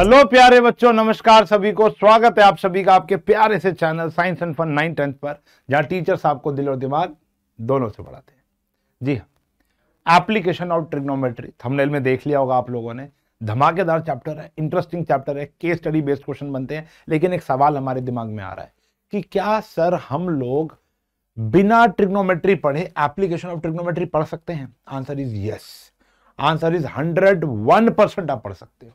Hello प्यारे बच्चों नमस्कार सभी को स्वागत है आप सभी का आपके प्यारे से channel science and fun nine tenth पर जहां टीचर्स आपको दिल और दिमाग दोनों से पढ़ाते हैं जी हाँ एप्लीकेशन ऑफ ट्रिग्नोमेट्री थंबनेल में देख लिया होगा आप लोगों ने धमाकेदार चैप्टर है इंटरेस्टिंग चैप्टर है केस स्टडी बेस्ड क्वेश्चन बनते हैं लेकिन एक सवाल हमारे दिमाग में आ रहा है कि क्या सर हम लोग बिना ट्रिग्नोमेट्री पढ़े एप्लीकेशन ऑफ ट्रिग्नोमेट्री पढ़ सकते हैं answer is yes answer is hundred one percent आप पढ़ सकते हो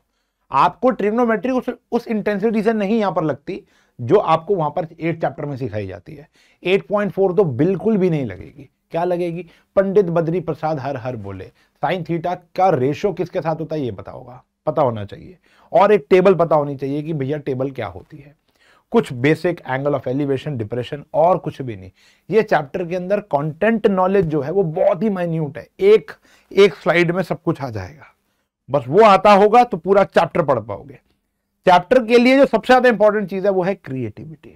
आपको ट्रिग्नोमेट्री उस उस इंटेंसिटी से नहीं यहां पर लगती जो आपको वहां पर एट चैप्टर में सिखाई जाती है एट पॉइंट फोर तो बिल्कुल भी नहीं लगेगी क्या लगेगी पंडित बद्री प्रसाद हर हर बोले साइन थीटा का रेशो किसके साथ होता है ये पता होगा पता होना चाहिए और एक टेबल पता होनी चाहिए कि भैया टेबल क्या होती है कुछ basic angle of elevation depression और कुछ भी नहीं ये चैप्टर के अंदर कंटेंट नॉलेज जो है वो बहुत ही माइन्यूट है एक एक स्लाइड में सब कुछ आ जाएगा बस वो आता होगा तो पूरा चैप्टर पढ़ पाओगे चैप्टर के लिए जो सबसे ज्यादा इंपॉर्टेंट चीज है वो है क्रिएटिविटी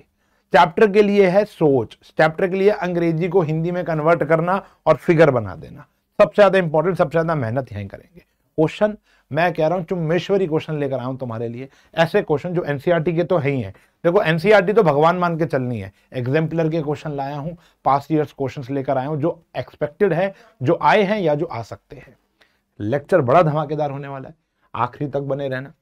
चैप्टर के लिए है सोच चैप्टर के लिए अंग्रेजी को हिंदी में कन्वर्ट करना और फिगर बना देना सबसे ज्यादा इंपॉर्टेंट सबसे ज्यादा मेहनत यहीं करेंगे क्वेश्चन मैं कह रहा हूं चुम्बेश्वरी क्वेश्चन लेकर आया हूं तुम्हारे लिए ऐसे क्वेश्चन जो एनसीईआरटी e के तो है ही है देखो एनसीईआरटी e तो भगवान मान के चलनी है एग्जाम्पलर के क्वेश्चन लाया हूं पास्ट ईयर्स क्वेश्चन लेकर आया हूं जो एक्सपेक्टेड है जो आए हैं या जो आ सकते हैं लेक्चर बड़ा धमाकेदार होने वाला है आखिरी तक बने रहना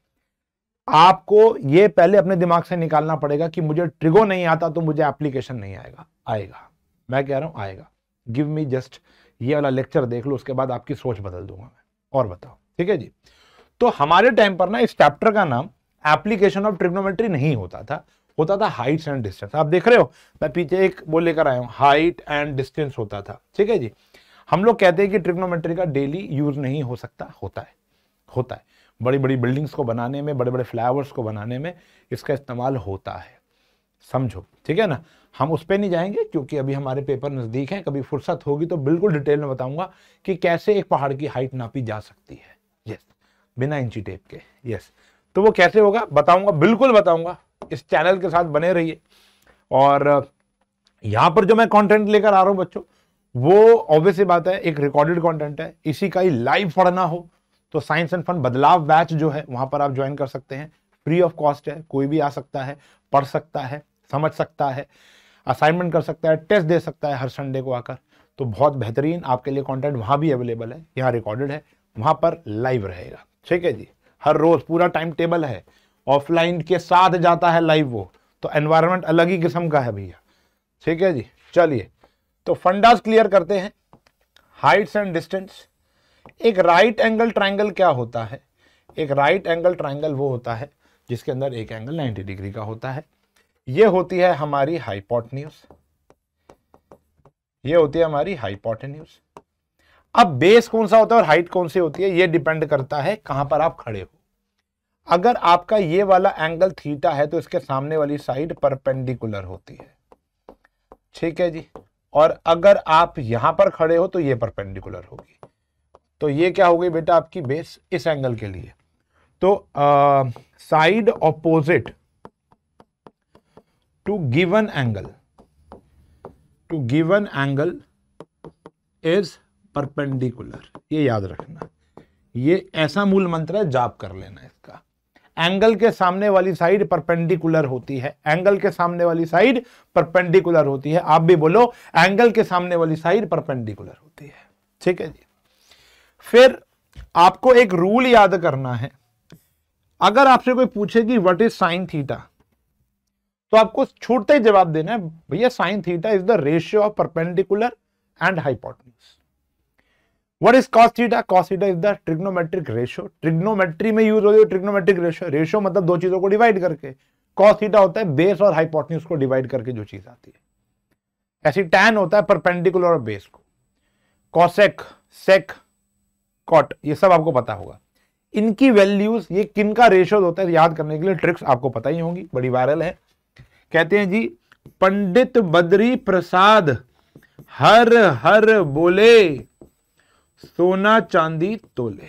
आपको ये पहले अपने दिमाग से निकालना पड़ेगा कि मुझे ट्रिगो नहीं आता तो मुझे एप्लीकेशन नहीं आएगा आएगा मैं कह रहा हूं आएगा गिव मी जस्ट ये वाला लेक्चर देख लो उसके बाद आपकी सोच बदल दूंगा मैं और बताओ ठीक है जी तो हमारे टाइम पर ना इस चैप्टर का नाम एप्लीकेशन ऑफ ट्रिग्नोमेट्री नहीं होता था होता था हाइट्स एंड डिस्टेंस आप देख रहे हो मैं पीछे एक वो लेकर आया हूँ हाइट एंड डिस्टेंस होता था ठीक है जी हम लोग कहते हैं कि ट्रिग्नोमेट्री का डेली यूज नहीं हो सकता होता है होता है बड़ी बड़ी बिल्डिंग्स को बनाने में बड़े बड़े फ्लावर्स को बनाने में इसका इस्तेमाल होता है समझो ठीक है ना हम उस पर नहीं जाएंगे क्योंकि अभी हमारे पेपर नज़दीक हैं कभी फुर्सत होगी तो बिल्कुल डिटेल में बताऊंगा कि कैसे एक पहाड़ की हाइट नापी जा सकती है यस बिना इंची टेप के यस तो वो कैसे होगा बताऊंगा बिल्कुल बताऊंगा इस चैनल के साथ बने रहिए और यहाँ पर जो मैं कंटेंट लेकर आ रहा हूँ बच्चों वो ऑब्वियस बात है एक रिकॉर्डेड कंटेंट है इसी का ही लाइव पढ़ना हो तो साइंस एंड फन बदलाव बैच जो है वहां पर आप ज्वाइन कर सकते हैं फ्री ऑफ कॉस्ट है कोई भी आ सकता है पढ़ सकता है समझ सकता है असाइनमेंट कर सकता है टेस्ट दे सकता है हर संडे को आकर तो बहुत बेहतरीन आपके लिए कॉन्टेंट वहाँ भी अवेलेबल है यहाँ रिकॉर्डेड है वहाँ पर लाइव रहेगा ठीक है जी हर रोज़ पूरा टाइम टेबल है ऑफलाइन के साथ जाता है लाइव वो तो एनवायरमेंट अलग ही किस्म का है भैया ठीक है जी चलिए तो फंडाज क्लियर करते हैं हाइट्स एंड डिस्टेंस एक राइट एंगल ट्राइंगल क्या होता है एक राइट एंगल ट्राइंगल वो होता है जिसके अंदर एक एंगल 90 डिग्री का होता है ये होती है हमारी हाइपोटन्यूज ये होती है हमारी हाइपोटन्यूज अब बेस कौन सा होता है और हाइट कौन सी होती है ये डिपेंड करता है कहां पर आप खड़े हो अगर आपका ये वाला एंगल थीटा है तो इसके सामने वाली साइड परपेंडिकुलर होती है ठीक है जी और अगर आप यहां पर खड़े हो तो ये परपेंडिकुलर होगी तो ये क्या हो गई बेटा आपकी बेस इस एंगल के लिए तो side opposite to given angle to given angle is perpendicular ये याद रखना ये ऐसा मूल मंत्र है जाप कर लेना है एंगल के सामने वाली साइड परपेंडिकुलर होती है एंगल के सामने वाली साइड परपेंडिकुलर होती है आप भी बोलो एंगल के सामने वाली साइड परपेंडिकुलर होती है ठीक है जी फिर आपको एक रूल याद करना है अगर आपसे कोई पूछे कि व्हाट इज साइन थीटा तो आपको छूटते ही जवाब देना है भैया sine theta is the ratio of perpendicular and hypotenuse what is cos theta cos theta is the trigonometric ratio. Trigonometry में यूज होती है ट्रिग्नोमेट्रिक ratio. Ratio मतलब दो चीजों को डिवाइड करके. कॉस थीटा होता है बेस और हाइपोटेन्यूज को डिवाइड करके जो चीज आती है. ऐसी टैन होता है परपेंडिकुलर और बेस को. कॉसेक सेक कॉट ये सब आपको पता होगा. इनकी वैल्यूज ये किन का रेशियो होता है याद करने के लिए ट्रिक्स आपको पता ही होंगी बड़ी वायरल है कहते हैं जी पंडित बद्री प्रसाद हर हर बोले सोना चांदी तोले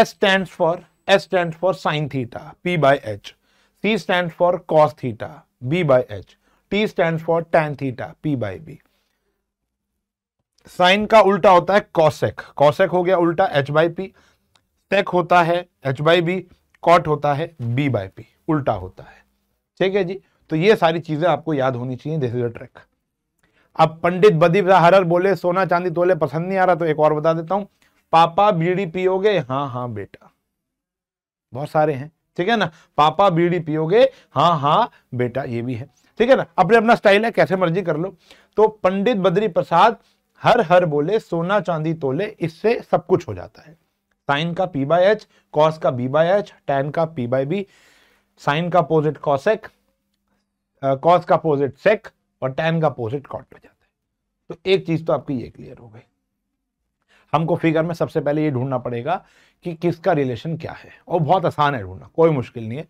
S stand for S stand for sine theta P by H C stand for cos theta B by H T stand for tan theta P by B sine का उल्टा होता है कॉसेक कॉसेक हो गया उल्टा एच बाई पी सेक होता है H by be caught होता है बी बाई पी उल्टा होता है ठीक है जी तो ये सारी चीजें आपको याद होनी चाहिए दिस इज अ ट्रैक अब पंडित बदीप हरर बोले सोना चांदी तोले पसंद नहीं आ रहा तो एक और बता देता हूँ पापा बीड़ी पियोगे हाँ हाँ बेटा बहुत सारे हैं ठीक है ना पापा बीड़ी पियोगे हाँ हाँ बेटा ये भी है ठीक है ना अपने अपना स्टाइल है कैसे मर्जी कर लो तो पंडित बद्री प्रसाद हर हर बोले सोना चांदी तोले इससे सब कुछ हो जाता है साइन का पी बाय एच कॉस का बी बाय एच टैन का पी बाय बी साइन का अपोजिट कॉसेक कॉस का अपोजिट सेक और टेन का अपोजिट कॉट हो जाता है तो एक चीज तो आपकी ये क्लियर हो गई हमको फिगर में सबसे पहले ये ढूंढना पड़ेगा कि किसका रिलेशन क्या है और बहुत आसान है ढूंढना कोई मुश्किल नहीं है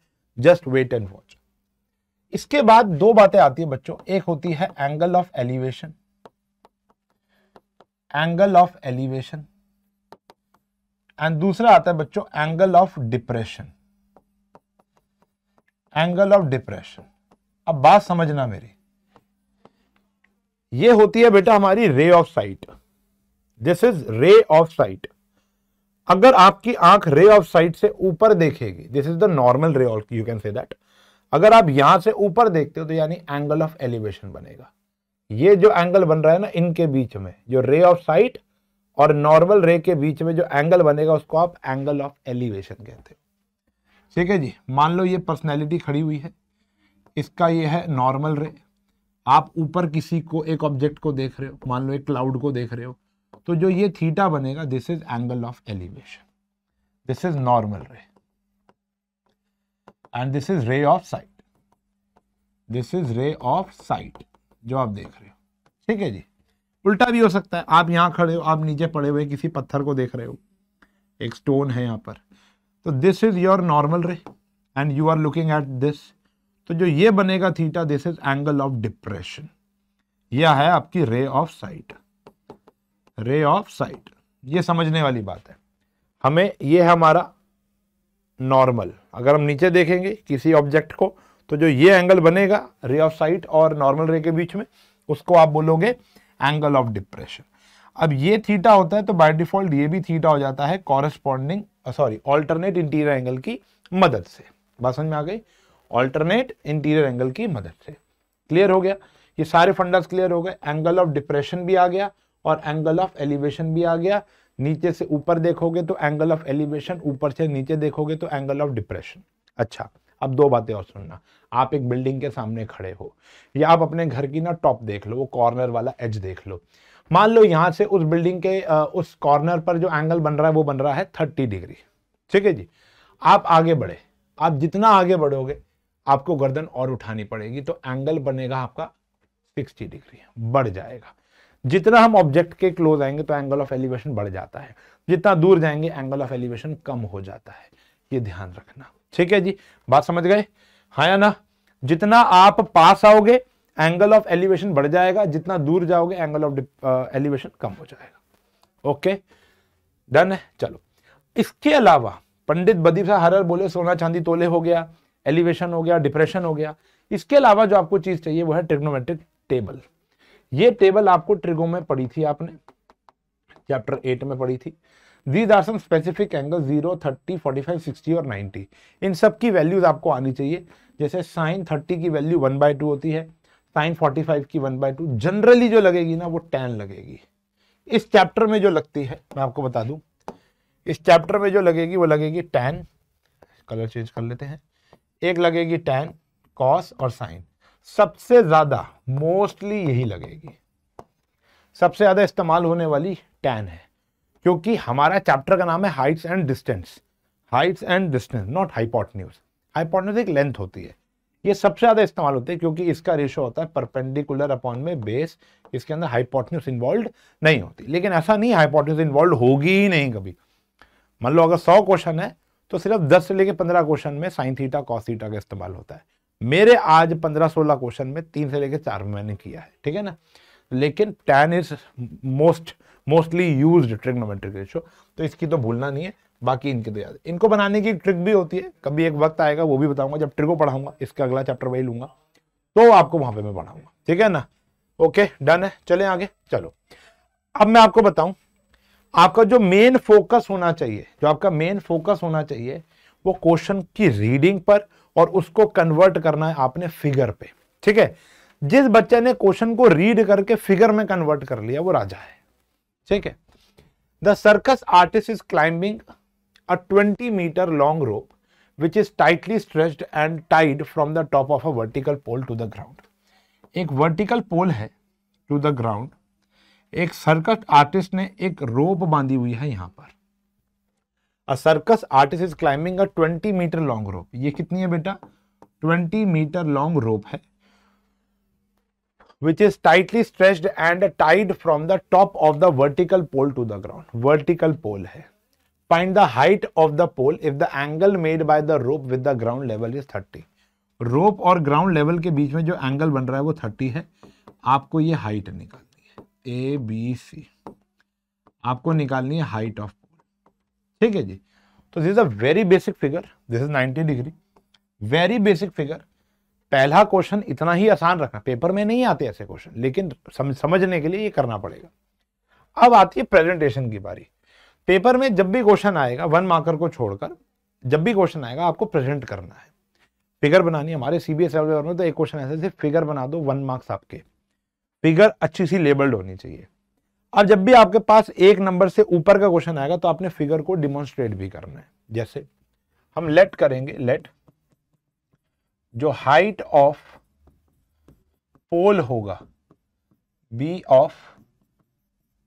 जस्ट वेट एंड वॉच इसके बाद दो बातें आती है बच्चों एक होती है angle of elevation angle of elevation and दूसरा आता है बच्चों angle of depression angle of depression अब बात समझना मेरी ये होती है बेटा हमारी ray of sight this is ray of sight अगर आपकी आंख रे ऑफ साइट से ऊपर देखेगी this is the normal ray of you can say that अगर आप यहां से ऊपर देखते हो तो यानी एंगल ऑफ एलिवेशन बनेगा ये जो एंगल बन रहा है ना इनके बीच में जो रे ऑफ साइट और नॉर्मल रे के बीच में जो एंगल बनेगा उसको आप एंगल ऑफ एलिवेशन कहते हो ठीक है जी मान लो ये पर्सनैलिटी खड़ी हुई है इसका ये है नॉर्मल रे आप ऊपर किसी को एक ऑब्जेक्ट को देख रहे हो मान लो एक क्लाउड को देख रहे हो तो जो ये थीटा बनेगा this is angle of elevation this is normal ray and this is ray of sight this is ray of sight जो आप देख रहे हो ठीक है जी उल्टा भी हो सकता है आप यहां खड़े हो आप नीचे पड़े हुए किसी पत्थर को देख रहे हो एक स्टोन है यहां पर तो this is your normal ray and you are looking at this तो जो ये बनेगा theta this is angle of depression यह है आपकी ray of sight ray of sight ये समझने वाली बात है हमें ये है हमारा नॉर्मल अगर हम नीचे देखेंगे किसी ऑब्जेक्ट को तो जो ये एंगल बनेगा रे ऑफ साइट और नॉर्मल रे के बीच में उसको आप बोलोगे एंगल ऑफ डिप्रेशन अब ये थीटा होता है तो बाय डिफॉल्ट ये भी थीटा हो जाता है corresponding sorry alternate interior angle की मदद से बात समझ में आ गई ऑल्टरनेट इंटीरियर एंगल की मदद से क्लियर हो गया ये सारे फंडास क्लियर हो गए एंगल ऑफ डिप्रेशन भी आ गया और एंगल ऑफ एलिवेशन भी आ गया नीचे से ऊपर देखोगे तो एंगल ऑफ एलिवेशन ऊपर से नीचे देखोगे तो एंगल ऑफ डिप्रेशन अच्छा अब दो बातें और सुनना आप एक बिल्डिंग के सामने खड़े हो या आप अपने घर की ना टॉप देख लो वो कॉर्नर वाला एज देख लो मान लो यहां से उस बिल्डिंग के उस कॉर्नर पर जो एंगल बन रहा है वो बन रहा है थर्टी डिग्री ठीक है जी आप आगे बढ़े आप जितना आगे बढ़ोगे आपको गर्दन और उठानी पड़ेगी तो एंगल बनेगा आपका 60 डिग्री बढ़ जाएगा जितना हम ऑब्जेक्ट के क्लोज आएंगे तो एंगल ऑफ एलिवेशन बढ़ जाता है जितना दूर जाएंगे एंगल ऑफ एलिवेशन कम हो जाता है ये ध्यान रखना ठीक है जी बात समझ गए हाँ या ना जितना आप पास आओगे एंगल ऑफ एलिवेशन बढ़ जाएगा जितना दूर जाओगे एंगल ऑफ एलिवेशन कम हो जाएगा ओके डन है चलो इसके अलावा पंडित बदीप साहब हर हर बोले सोना चांदी तोले हो गया एलिवेशन हो गया डिप्रेशन हो गया इसके अलावा जो आपको चीज चाहिए वो है ट्रिग्नोमेट्रिक टेबल ये टेबल आपको ट्रिगो में पढ़ी थी आपने चैप्टर एट में पढ़ी थी these are some specific angle zero thirty forty five sixty और नाइन्टी इन सब की वैल्यूज आपको आनी चाहिए जैसे साइन थर्टी की वैल्यू वन बाय टू होती है साइन फोर्टी फाइव की वन बाय टू जनरली जो लगेगी ना वो टेन लगेगी इस चैप्टर में जो लगती है मैं आपको बता दूं इस चैप्टर में जो लगेगी वो लगेगी टेन कलर चेंज कर लेते हैं एक लगेगी टेन कॉस और साइन सबसे ज़्यादा मोस्टली यही लगेगी सबसे ज़्यादा इस्तेमाल होने वाली टेन है क्योंकि हमारा चैप्टर का नाम है heights and distance heights and distance not hypotenuse hypotenuse एक लेंथ होती है ये सबसे ज़्यादा इस्तेमाल होती है क्योंकि इसका रेशो होता है परपेंडिकुलर अपॉन में बेस इसके अंदर हाइपोटन्यूज इन्वॉल्व नहीं होती लेकिन ऐसा नहीं हाइपोटन्यूज इन्वॉल्व होगी ही नहीं कभी मान लो अगर सौ क्वेश्चन है तो सिर्फ 10 से लेकर 15 क्वेश्चन में साइन थीटा कॉस थीटा का इस्तेमाल होता है मेरे आज 15-16 क्वेश्चन में तीन से लेकर चार में मैंने किया है ठीक है ना लेकिन tan is most mostly use trigonometric ratio तो इसकी तो भूलना नहीं है बाकी इनके तो याद इनको बनाने की ट्रिक भी होती है कभी एक वक्त आएगा वो भी बताऊंगा जब ट्रिको पढ़ाऊंगा इसका अगला चैप्टर वही लूंगा तो आपको वहां पे मैं पढ़ाऊंगा ठीक है ना ओके डन है चले आगे चलो अब मैं आपको बताऊं आपका जो मेन फोकस होना चाहिए जो आपका मेन फोकस होना चाहिए वो क्वेश्चन की रीडिंग पर और उसको कन्वर्ट करना है आपने फिगर पे ठीक है जिस बच्चे ने क्वेश्चन को रीड करके फिगर में कन्वर्ट कर लिया वो राजा है ठीक है the circus artist is climbing a twenty metre long rope which is tightly stretched and tied from the top of a vertical pole to the ground एक वर्टिकल पोल है टू द ग्राउंड एक circus artist ने एक rope बांधी हुई है यहाँ पर a circus artist is climbing a twenty metre long rope ये कितनी है बेटा ट्वेंटी मीटर लॉन्ग रोप है which is tightly stretched and tied from the top of the vertical pole to the ground vertical pole hai find the height of the pole if the angle made by the rope with the ground level is 30 rope और ground level के बीच में जो angle बन रहा है वो 30 है आपको ये height निकाल ए बी सी आपको निकालनी है हाइट ऑफ पोल ठीक है जी तो this is a very basic figure this is 90 degree very basic figure पहला क्वेश्चन इतना ही आसान रखना पेपर में नहीं आते ऐसे क्वेश्चन लेकिन सम, समझने के लिए ये करना पड़ेगा अब आती है प्रेजेंटेशन की बारी पेपर में जब भी क्वेश्चन आएगा वन मार्कर को छोड़कर जब भी क्वेश्चन आएगा आपको प्रेजेंट करना है फिगर बनानी हमारे सीबीएस में तो एक क्वेश्चन ऐसे सिर्फ फिगर बना दो वन मार्क्स आपके फिगर अच्छी सी लेबल्ड होनी चाहिए अब जब भी आपके पास एक नंबर से ऊपर का क्वेश्चन आएगा तो आपने फिगर को डिमोन्स्ट्रेट भी करना है जैसे हम लेट करेंगे लेट जो हाइट ऑफ पोल होगा बी ऑफ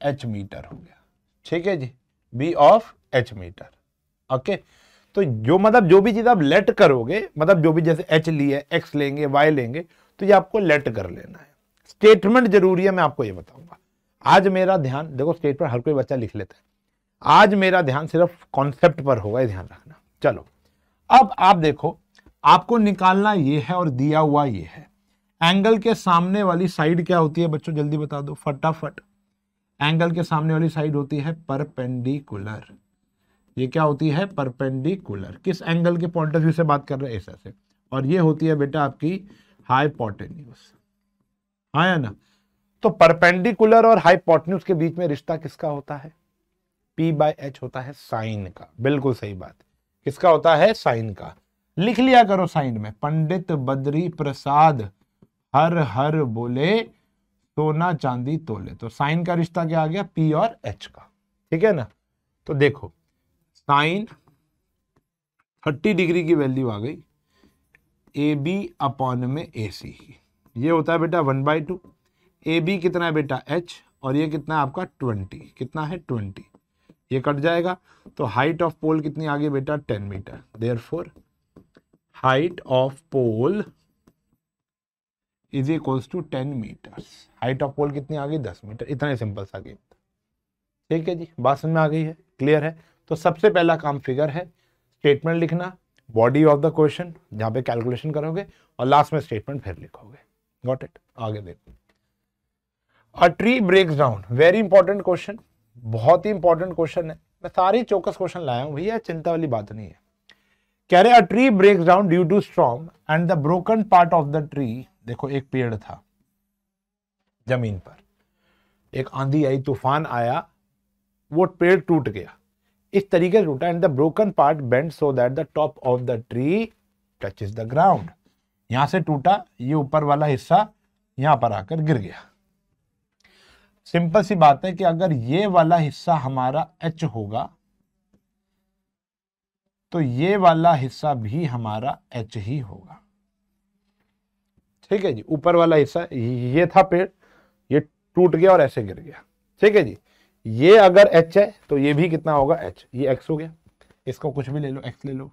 एच मीटर हो गया ठीक है जी B of H metre okay तो जो मतलब जो भी चीज़ आप लेट करोगे मतलब जो भी जैसे एच ली है एक्स लेंगे वाई लेंगे तो ये आपको लेट कर लेना है स्टेटमेंट जरूरी है मैं आपको ये बताऊंगा आज मेरा ध्यान देखो स्टेटमेंट हर कोई बच्चा लिख लेता है आज मेरा ध्यान सिर्फ कॉन्सेप्ट पर होगा ये ध्यान रखना चलो अब आप देखो आपको निकालना ये है और दिया हुआ ये है एंगल के सामने वाली साइड क्या होती है बच्चों जल्दी बता दो फटाफट एंगल के सामने वाली साइड होती है परपेंडिकुलर ये क्या होती है परपेंडिकुलर किस एंगल के पॉइंट ऑफ व्यू से बात कर रहे हैं ऐसा से और ये होती है बेटा आपकी हाइपोटेन्यूज़ हाँ या ना तो परपेंडिकुलर और हाइपोटन्यूज के बीच में रिश्ता किसका होता है पी बाय एच होता है साइन का बिल्कुल सही बात किसका होता है साइन का लिख लिया करो साइन में पंडित बद्री प्रसाद हर हर बोले सोना चांदी तोले तो साइन का रिश्ता क्या आ गया पी और एच का ठीक है ना तो देखो साइन थर्टी डिग्री की वैल्यू आ गई ए बी अपॉन में ए सी ये होता है बेटा one by two A B कितना है बेटा एच और ये कितना है आपका ट्वेंटी कितना है ट्वेंटी ये कट जाएगा तो हाइट ऑफ पोल कितनी आ गई बेटा ten metre therefore height of pole is equals to ten metres height of pole कितनी आ गई दस मीटर इतना सिंपल सा गेम ठीक है जी बात समझ में आ गई है क्लियर है तो सबसे पहला काम फिगर है स्टेटमेंट लिखना बॉडी ऑफ द क्वेश्चन जहां पे कैलकुलेशन करोगे और लास्ट में स्टेटमेंट फिर लिखोगे गॉट इट आगे देखो a tree breaks down very important question बहुत ही इंपॉर्टेंट क्वेश्चन है मैं सारे चौकस क्वेश्चन लाया हूं भैया चिंता वाली बात नहीं है कह रहे a tree breaks down due to storm and the broken part of the tree देखो एक पेड़ था जमीन पर एक आंधी आई तूफान आया वो पेड़ टूट गया इस तरीके से टूटा and the broken part bend so that the top of the tree touches the ground यहां से टूटा ये ऊपर वाला हिस्सा यहां पर आकर गिर गया सिंपल सी बात है कि अगर ये वाला हिस्सा हमारा एच होगा तो ये वाला हिस्सा भी हमारा एच ही होगा ठीक है जी ऊपर वाला हिस्सा ये था पेड़ ये टूट गया और ऐसे गिर गया ठीक है जी ये अगर एच है तो ये भी कितना होगा एच ये एक्स हो गया इसको कुछ भी ले लो एक्स ले लो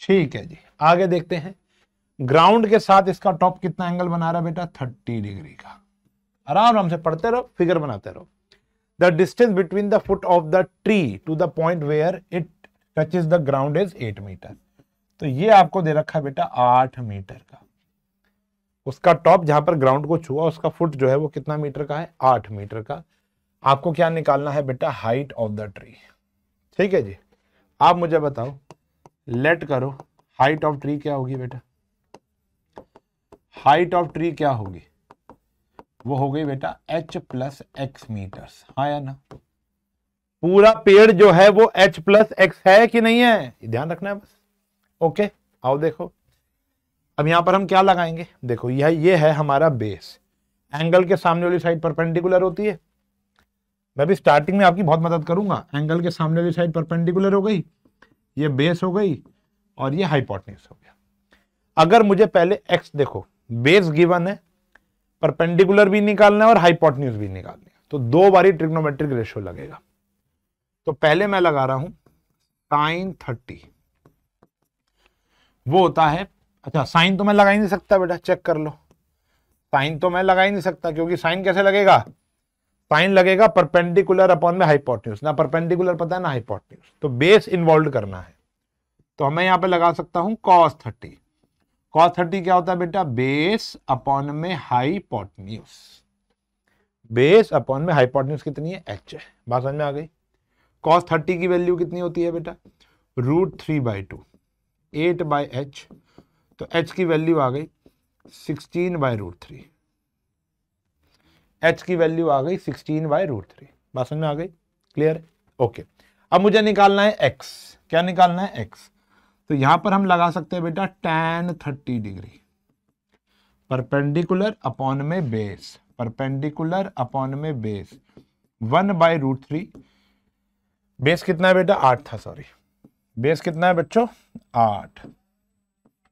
ठीक है जी आगे देखते हैं ग्राउंड के साथ इसका टॉप कितना एंगल बना रहा बेटा थर्टी डिग्री का आराम आराम से पढ़ते रहो फिगर बनाते रहो the distance between the foot of the tree to the point where it touches the ground is eight metre तो ये आपको दे रखा है बेटा आठ मीटर का उसका टॉप जहां पर ग्राउंड को छुआ उसका फुट जो है वो कितना मीटर का है आठ मीटर का आपको क्या निकालना है बेटा हाइट ऑफ द ट्री ठीक है जी आप मुझे बताओ लेट करो हाइट ऑफ ट्री क्या होगी बेटा हाइट ऑफ ट्री क्या होगी वो हो गई बेटा h प्लस एक्स मीटर हाँ या ना पूरा पेड़ जो है वो h प्लस एक्स है कि नहीं है ध्यान रखना है बस ओके आओ देखो अब यहां पर हम क्या लगाएंगे देखो यह ये है हमारा बेस एंगल के सामने वाली साइड परपेंडिकुलर होती है मैं भी स्टार्टिंग में आपकी बहुत मदद करूंगा एंगल के सामने वाली साइड परपेंडिकुलर हो गई ये बेस हो गई और ये हाइपोटन्यूज हो गया अगर मुझे पहले एक्स देखो बेस गिवन है परपेंडिकुलर भी निकालना है और हाइपोटन्यूज भी निकालना है तो दो बारी ट्रिग्नोमेट्रिक रेशियो लगेगा तो पहले मैं लगा रहा हूं साइन थर्टी वो होता है अच्छा साइन तो मैं लगा ही नहीं सकता बेटा चेक कर लो साइन तो मैं लगा ही नहीं सकता क्योंकि साइन कैसे लगेगा पाइन लगेगा परपेंडिकुलर अपॉन में हाइपोटेन्यूज ना परपेंडिकुलर पता है ना हाइपोटेन्यूज तो बेस इन्वॉल्व करना है तो हमें यहां पे लगा सकता हूं कॉस थर्टी कॉस थर्टी क्या होता है बेटा बेस अपॉन में हाइपोटेन्यूज बेस अपॉन में हाइपोटेन्यूज कितनी है एच है बात समझ में आ गई कॉस थर्टी की वैल्यू कितनी होती है बेटा root three by two eight by H तो एच की वैल्यू आ गई sixteen by root three H की वैल्यू आ गई सिक्सटीन बाई रूट थ्री बात समझ में आ गई क्लियर ओके अब मुझे निकालना है एक्स क्या निकालना है एक्स तो यहां पर हम लगा सकते हैं बेटा tan thirty degree perpendicular upon में बेस परपेंडिकुलर अपॉन में base one by root three base कितना है बेटा आठ था सॉरी बेस कितना है बच्चों आठ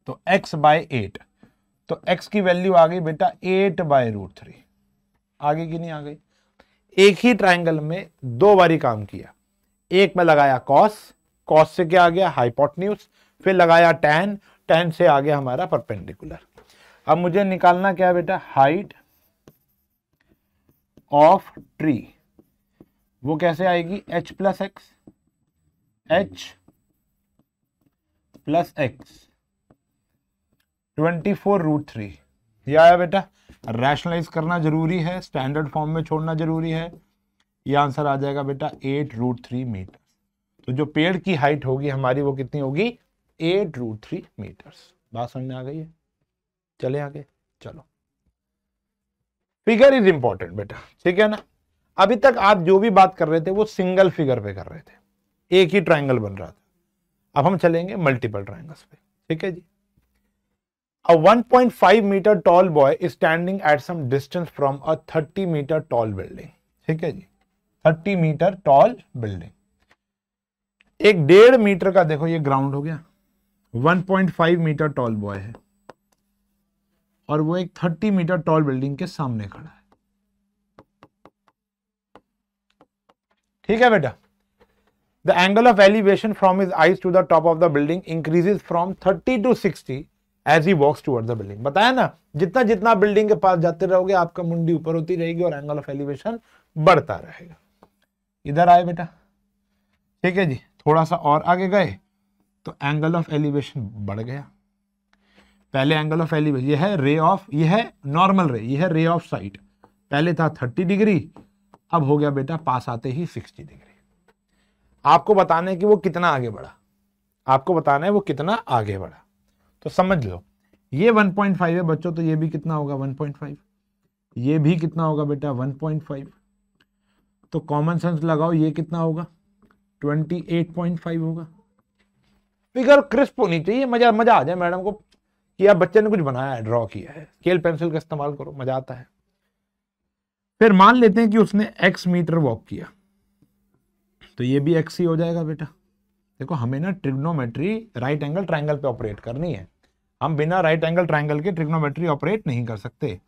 तो एक्स बाय एट तो एक्स की वैल्यू आ गई बेटा एट बाय रूट थ्री आगे की नहीं आ गई एक ही ट्राइंगल में दो बारी काम किया एक में लगाया कॉस कॉस से क्या आ गया हाइपोटन्यूज फिर लगाया टेन टेन से आ गया हमारा परपेंडिकुलर अब मुझे निकालना क्या बेटा हाइट ऑफ ट्री वो कैसे आएगी h plus X H plus X twenty four root three यह आया बेटा रैशनलाइज करना जरूरी है स्टैंडर्ड फॉर्म में छोड़ना जरूरी है ये आंसर आ जाएगा बेटा एट रूट थ्री मीटर तो जो पेड़ की हाइट होगी हमारी वो कितनी होगी एट रूट थ्री मीटर्स बात समझ में आ गई है चले आगे चलो फिगर इज इंपॉर्टेंट बेटा ठीक है ना अभी तक आप जो भी बात कर रहे थे वो सिंगल फिगर पे कर रहे थे एक ही ट्राइंगल बन रहा था अब हम चलेंगे मल्टीपल ट्राइंगल्स पे ठीक है जी A 1.5 meter tall boy is standing at some distance from a 30 meter tall building. ठीक है जी 30 मीटर टॉल बिल्डिंग एक डेढ़ मीटर का देखो ये ग्राउंड हो गया 1.5 मीटर टॉल बॉय है और वो एक 30 मीटर टॉल बिल्डिंग के सामने खड़ा है ठीक है बेटा the angle of elevation from his eyes to the top of the building increases from 30 to 60 as he walks toward the building बताया ना जितना जितना बिल्डिंग के पास जाते रहोगे आपका मुंडी ऊपर होती रहेगी और एंगल ऑफ एलिवेशन बढ़ता रहेगा इधर आए बेटा ठीक है जी थोड़ा सा और आगे गए तो एंगल ऑफ एलिवेशन बढ़ गया पहले एंगल ऑफ एलिवेशन यह है रे ऑफ यह है नॉर्मल रे यह है रे ऑफ साइट पहले था थर्टी डिग्री अब हो गया बेटा पास आते ही सिक्सटी डिग्री आपको बताने कि वो कितना आगे बढ़ा आपको बताना है वो कितना आगे बढ़ा तो समझ लो ये 1.5 है बच्चों तो ये भी कितना होगा 1.5 ये भी कितना होगा बेटा 1.5 तो कॉमन सेंस लगाओ ये कितना होगा 28.5 होगा फिगर क्रिस्प होनी चाहिए मजा मजा आ जाए मैडम को कि आप बच्चे ने कुछ बनाया है ड्रॉ किया है स्केल पेंसिल का इस्तेमाल करो मजा आता है फिर मान लेते हैं कि उसने एक्स मीटर वॉक किया तो ये भी एक्स ही हो जाएगा बेटा देखो हमें ना ट्रिग्नोमेट्री राइट एंगल ट्राइंगल पे ऑपरेट करनी है हम बिना राइट एंगल ट्राइंगल के ट्रिग्नोमेट्री ऑपरेट नहीं कर सकते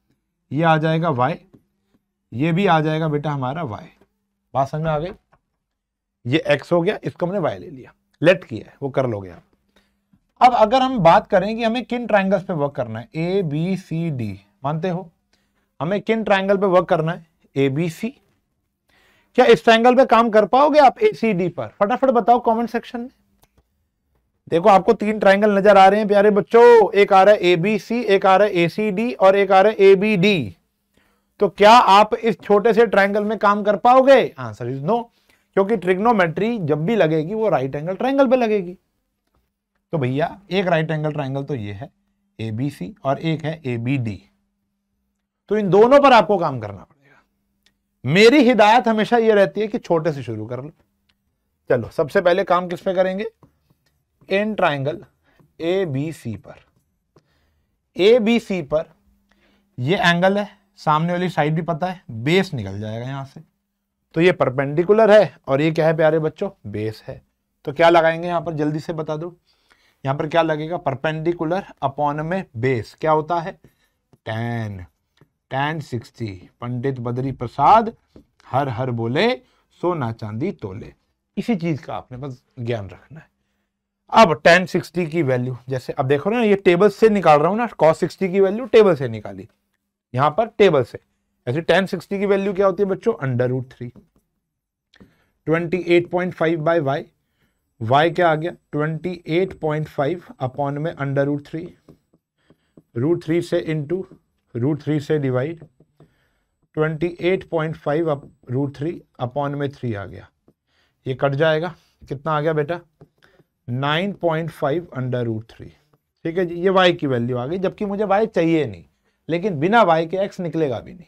ये आ जाएगा वाई ये भी आ जाएगा बेटा हमारा वाई बात समझ में आ गई ये एक्स हो गया इसको हमने वाई ले लिया लेट किया है वो कर लोगे आप अब अगर हम बात करें कि हमें किन ट्राइंगल्स पे वर्क करना है ए बी सी डी मानते हो हमें किन ट्राइंगल पे वर्क करना है ए बी सी क्या इस ट्राइंगल पे काम कर पाओगे आप ए सी डी पर फटाफट बताओ कमेंट सेक्शन में देखो आपको तीन ट्राइंगल नजर आ रहे हैं प्यारे बच्चों एक आ रहा है ए बी सी एक आ रहा है ए सी डी और एक आ रहा है ए बी डी तो क्या आप इस छोटे से ट्राइंगल में काम कर पाओगे आंसर इज नो क्योंकि ट्रिग्नोमेट्री जब भी लगेगी वो राइट एंगल ट्राइंगल पे लगेगी तो भैया एक राइट एंगल ट्राइंगल तो ये है ए बी सी और एक है ए बी डी तो इन दोनों पर आपको काम करना पड़ेगा मेरी हिदायत हमेशा ये रहती है कि छोटे से शुरू कर लो चलो सबसे पहले काम किस पे करेंगे इन ट्राइंगल ए बी सी पर ए बी सी पर ये एंगल है सामने वाली साइड भी पता है बेस निकल जाएगा यहां से तो ये परपेंडिकुलर है और ये क्या है प्यारे बच्चों बेस है तो क्या लगाएंगे यहां पर जल्दी से बता दो यहां पर क्या लगेगा परपेंडिकुलर अपॉन में बेस क्या होता है tan tan sixty Pandit Badri Prasad हर हर बोले सोना चांदी तोले इसी चीज का आपने बस ज्ञान रखना है अब टेन सिक्सटी की वैल्यू जैसे अब देखो ना ये टेबल से निकाल रहा हूँ ना कॉस सिक्सटी की वैल्यू टेबल से निकाली यहाँ पर टेबल से ऐसे टेन सिक्सटी की वैल्यू क्या होती है बच्चों under root three twenty eight point five by Y Y क्या आ गया twenty eight point five upon में under root three root three से इंटू रूट थ्री से divide twenty eight point five root three upon में three आ गया ये कट जाएगा कितना आ गया बेटा nine point five under root three ठीक है जी ये वाई की वैल्यू आ गई जबकि मुझे वाई चाहिए नहीं लेकिन बिना वाई के एक्स निकलेगा भी नहीं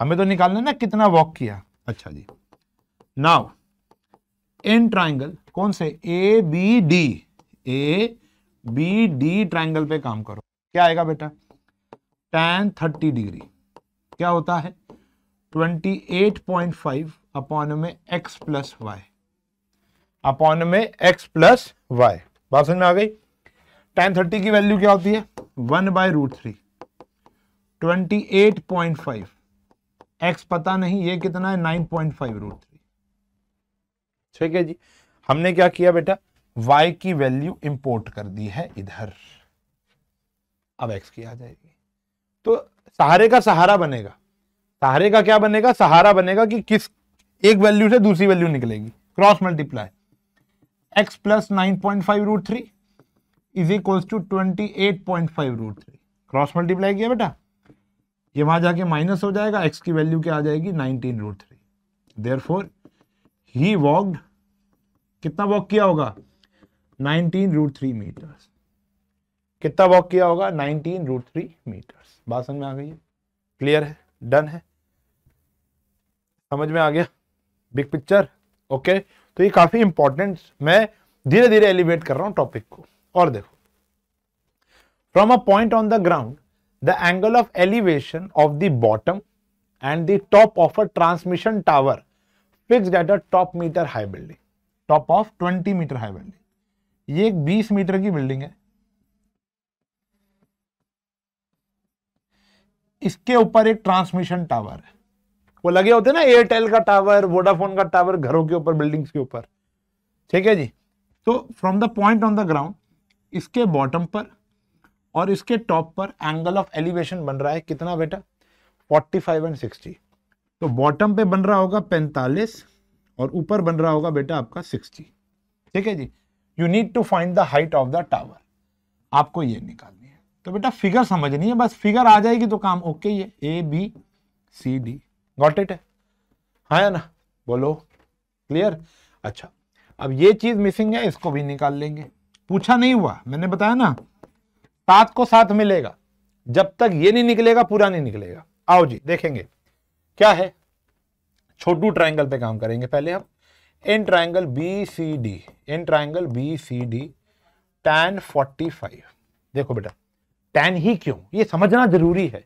हमें तो निकालना ना कितना वॉक किया अच्छा जी नाउ इन ट्राइंगल कौन से A B D A B D triangle पे काम करो क्या आएगा बेटा टेन थर्टी डिग्री क्या होता है twenty eight point five upon में एक्स प्लस वाई अपॉन में एक्स प्लस वाई बात समझ में आ गई टेन थर्टी की वैल्यू क्या होती है one by root three twenty eight point five x पता नहीं ये कितना है nine point five root three ठीक है जी हमने क्या किया बेटा वाई की वैल्यू इंपोर्ट कर दी है इधर अब एक्स की आ जाएगी तो सहारे का सहारा बनेगा सहारे का क्या बनेगा सहारा बनेगा कि किस एक वैल्यू से दूसरी वैल्यू निकलेगी cross multiply x plus nine point five root three is equals to twenty eight point five root three cross multiply किया बेटा ये वहां जाके माइनस हो जाएगा एक्स की वैल्यू क्या आ जाएगी nineteen root three therefore he walked कितना वॉक किया होगा नाइनटीन रूट थ्री मीटर्स कितना वॉक किया होगा नाइनटीन रूट थ्री मीटर्स बात समझ में आ गई है क्लियर है डन है समझ में आ गया बिग पिक्चर ओके तो ये काफ़ी इंपॉर्टेंट मैं धीरे धीरे एलिवेट कर रहा हूं टॉपिक को और देखो from a point on the ground the angle of elevation of the bottom and the top of a transmission tower fix at a top meter high building top of 20 metre high building ये एक 20 metre की building है इसके ऊपर एक transmission tower है वो लगे होते ना एयरटेल का टावर वोडाफोन का टावर घरों के ऊपर बिल्डिंग्स के ऊपर ठीक है जी तो from the point on the ground इसके बॉटम पर और इसके टॉप पर एंगल ऑफ एलिवेशन बन रहा है कितना बेटा 45 एंड 60 तो बॉटम पे बन रहा होगा 45 और ऊपर बन रहा होगा बेटा आपका 60 ठीक है जी you need to find the height of the tower आपको ये निकालनी है तो बेटा फिगर समझनी है बस फिगर आ जाएगी तो काम ओके ये A B C D got it है हाँ ना बोलो क्लियर अच्छा अब ये चीज मिसिंग है इसको भी निकाल लेंगे पूछा नहीं हुआ मैंने बताया ना सात को साथ मिलेगा जब तक ये नहीं निकलेगा पूरा नहीं निकलेगा आओ जी देखेंगे क्या है छोटू ट्राइंगल पे काम करेंगे पहले हम in triangle B C D in triangle B C D tan forty five देखो बेटा टेन ही क्यों ये समझना जरूरी है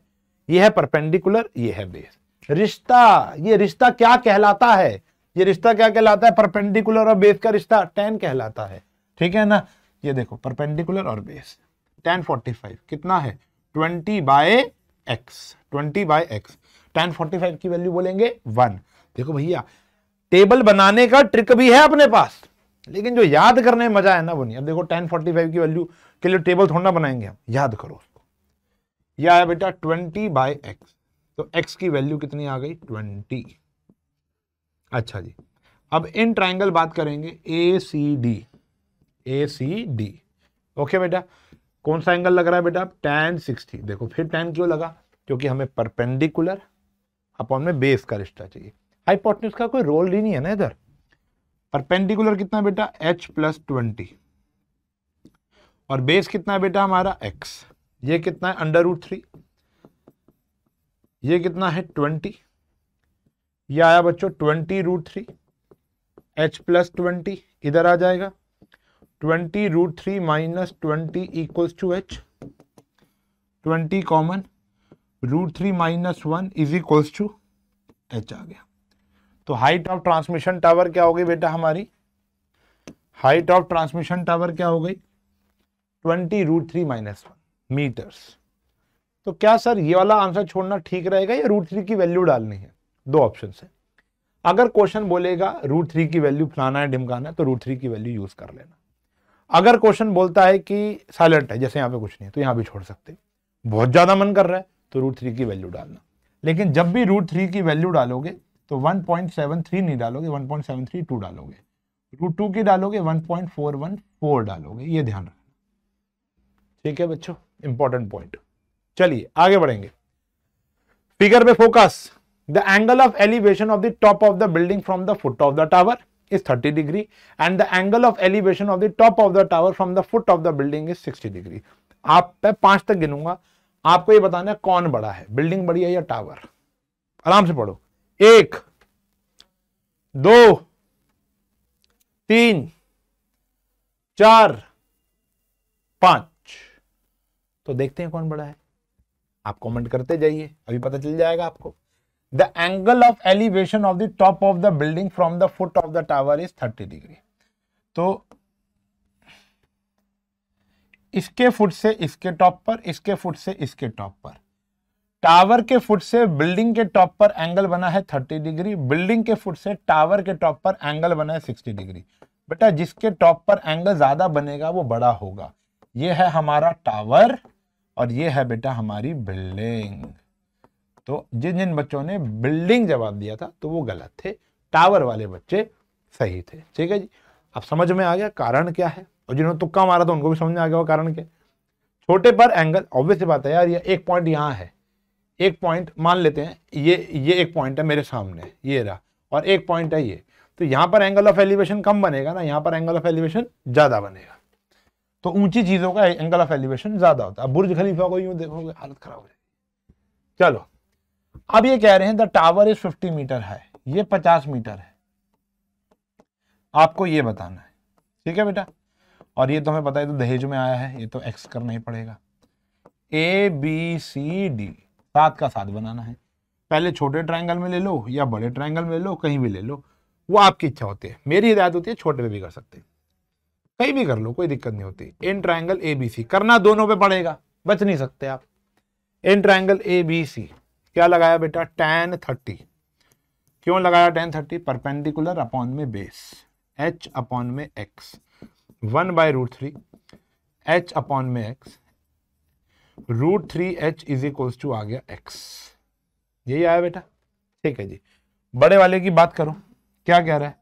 ये है परपेंडिकुलर ये है बेस रिश्ता ये रिश्ता क्या कहलाता है ये रिश्ता क्या कहलाता है परपेंडिकुलर और बेस का रिश्ता टेन कहलाता है ठीक है ना ये देखो परपेंडिकुलर और बेस टेन फोर्टी फाइव कितना है twenty by x twenty by x tan forty five की वैल्यू बोलेंगे वन देखो भैया टेबल बनाने का ट्रिक भी है अपने पास लेकिन जो याद करने में मजा है ना वो नहीं अब देखो टेन फोर्टी फाइव की वैल्यू के लिए टेबल थोड़ा ना बनाएंगे हम याद करो उसको यह आया बेटा ट्वेंटी बाय एक्स तो x की वैल्यू कितनी आ गई 20 अच्छा जी अब इन ट्राइंगल बात करेंगे A C D A C D okay बेटा कौन सा एंगल लग रहा है बेटा tan 60 देखो फिर tan क्यों लगा क्योंकि हमें परपेंडिकुलर अपॉन में बेस का रिश्ता चाहिए हाइपोटन्यूज का कोई रोल ही नहीं है ना इधर परपेंडिकुलर कितना बेटा h प्लस ट्वेंटी और बेस कितना है बेटा हमारा x ये कितना है अंडर रूट थ्री ये कितना है ट्वेंटी ये आया बच्चों twenty root three h plus twenty इधर आ जाएगा twenty root three minus twenty equal to h twenty common root three minus one is equals to h आ गया तो हाइट ऑफ ट्रांसमिशन टावर क्या हो गई बेटा हमारी हाइट ऑफ ट्रांसमिशन टावर क्या हो गई twenty root three minus one meters तो क्या सर ये वाला आंसर छोड़ना ठीक रहेगा या रूट थ्री की वैल्यू डालनी है दो ऑप्शन है अगर क्वेश्चन बोलेगा रूट थ्री की वैल्यू फलाना है ढिमकाना है तो रूट थ्री की वैल्यू यूज कर लेना अगर क्वेश्चन बोलता है कि साइलेंट है जैसे यहाँ पे कुछ नहीं है तो यहाँ भी छोड़ सकते बहुत ज़्यादा मन कर रहा है तो रूट थ्री की वैल्यू डालना लेकिन जब भी रूट थ्री की वैल्यू डालोगे तो वन पॉइंट सेवन थ्री नहीं डालोगे one point seven three two डालोगे रूट टू की डालोगे one one point four four डालोगे ये ध्यान रखना ठीक है बच्चों इंपॉर्टेंट पॉइंट चलिए आगे बढ़ेंगे फिगर पे focus the angle of elevation of the top of the building from the foot of the tower is 30 degree and the angle of elevation of the top of the tower from the foot of the building is 60 degree आप मैं पांच तक गिनूंगा आपको ये बताना है कौन बड़ा है बिल्डिंग बड़ी है या टावर आराम से पढ़ो एक दो तीन चार पांच तो देखते हैं कौन बड़ा है आप कमेंट करते जाइए अभी पता चल जाएगा आपको the angle of elevation of the top of the building from the foot of the tower is thirty degree तो इसके फुट से इसके टॉप पर इसके फुट से इसके टॉप पर टावर के फुट से बिल्डिंग के टॉप पर एंगल बना है थर्टी डिग्री बिल्डिंग के फुट से टावर के टॉप पर एंगल बना है सिक्सटी डिग्री बेटा जिसके टॉप पर एंगल ज्यादा बनेगा वो बड़ा होगा ये है हमारा टावर और ये है बेटा हमारी बिल्डिंग तो जिन जिन बच्चों ने बिल्डिंग जवाब दिया था तो वो गलत थे टावर वाले बच्चे सही थे ठीक है जी अब समझ में आ गया कारण क्या है और जिन्होंने तुक्का मारा था उनको भी समझ में आ गया कारण क्या छोटे पर एंगल ऑब्वियस बात है यार ये एक पॉइंट यहाँ है एक पॉइंट मान लेते हैं ये ये एक पॉइंट है मेरे सामने ये रहा और एक पॉइंट है ये तो यहाँ पर एंगल ऑफ एलिवेशन कम बनेगा ना यहाँ पर एंगल ऑफ एलिवेशन ज़्यादा बनेगा तो ऊंची चीजों का एंगल ऑफ एलिवेशन ज्यादा होता है बुर्ज खलीफा को यूं देखोगे हालत खराब हो जाएगी चलो अब ये कह रहे हैं द टावर इज 50 मीटर है ये 50 मीटर है आपको ये बताना है ठीक है बेटा और ये तो हमें पता है तो दहेज में आया है ये तो एक्स करना ही पड़ेगा ए बी सी डी सात का सात बनाना है पहले छोटे ट्रायंगल में ले लो या बड़े ट्रायंगल में ले लो कहीं भी ले लो वो आपकी इच्छा होती है मेरी हिदायत होती है छोटे में भी कर सकते हैं कहीं भी कर लो कोई दिक्कत नहीं होती इन ट्राइंगल ए बी सी करना दोनों पे पड़ेगा बच नहीं सकते आप इन ट्राइंगल ए बी सी क्या लगाया बेटा टेन थर्टी क्यों लगाया टेन थर्टी परपेंडिकुलर अपॉन में बेस एच अपॉन में x one by root three h upon में x root three h is equals to आ गया एक्स यही आया बेटा ठीक है जी बड़े वाले की बात करो क्या कह रहा है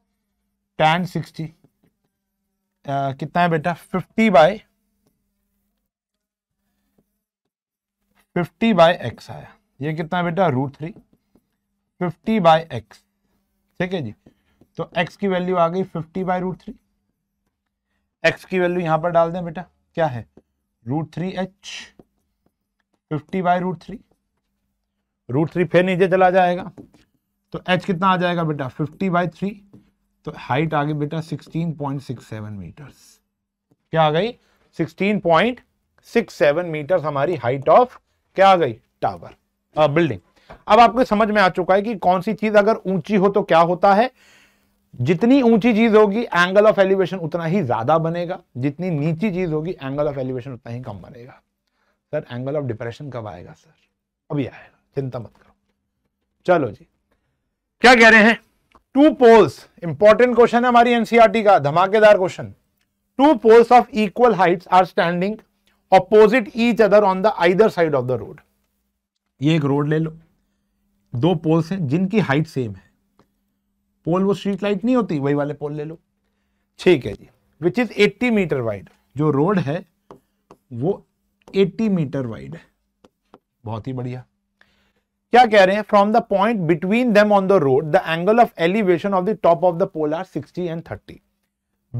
टेन सिक्सटी आ, कितना है बेटा fifty by fifty by x आया ये कितना है बेटा root three fifty by x ठीक है जी तो एक्स की वैल्यू आ गई fifty by root three x की वैल्यू यहां पर डाल दें बेटा क्या है root three h fifty by root three root three फिर नीचे चला जाएगा तो एच कितना आ जाएगा बेटा फिफ्टी बाई थ्री तो हाइट आ गई बेटा 16.67 मीटर्स क्या आ गई 16.67 मीटर्स हमारी हाइट ऑफ क्या आ गई टावर बिल्डिंग अब आपको समझ में आ चुका है कि कौन सी चीज अगर ऊंची हो तो क्या होता है जितनी ऊंची चीज होगी एंगल ऑफ एलिवेशन उतना ही ज्यादा बनेगा जितनी नीची चीज होगी एंगल ऑफ एलिवेशन उतना ही कम बनेगा सर एंगल ऑफ डिप्रेशन कब आएगा सर अभी आएगा चिंता मत करो चलो जी क्या कह रहे हैं टू पोल्स इंपॉर्टेंट क्वेश्चन है हमारी एनसीआरटी e का धमाकेदार question two poles of equal heights are standing opposite each other on the either side of the road ये एक रोड ले लो दो पोल्स हैं जिनकी हाइट सेम है पोल वो स्ट्रीट लाइट नहीं होती वही वाले पोल ले लो ठीक है जी विच इज 80 मीटर वाइड जो रोड है वो 80 मीटर वाइड है बहुत ही बढ़िया क्या कह रहे हैं from the point between them on the road the angle of elevation of the top of the pole are sixty and thirty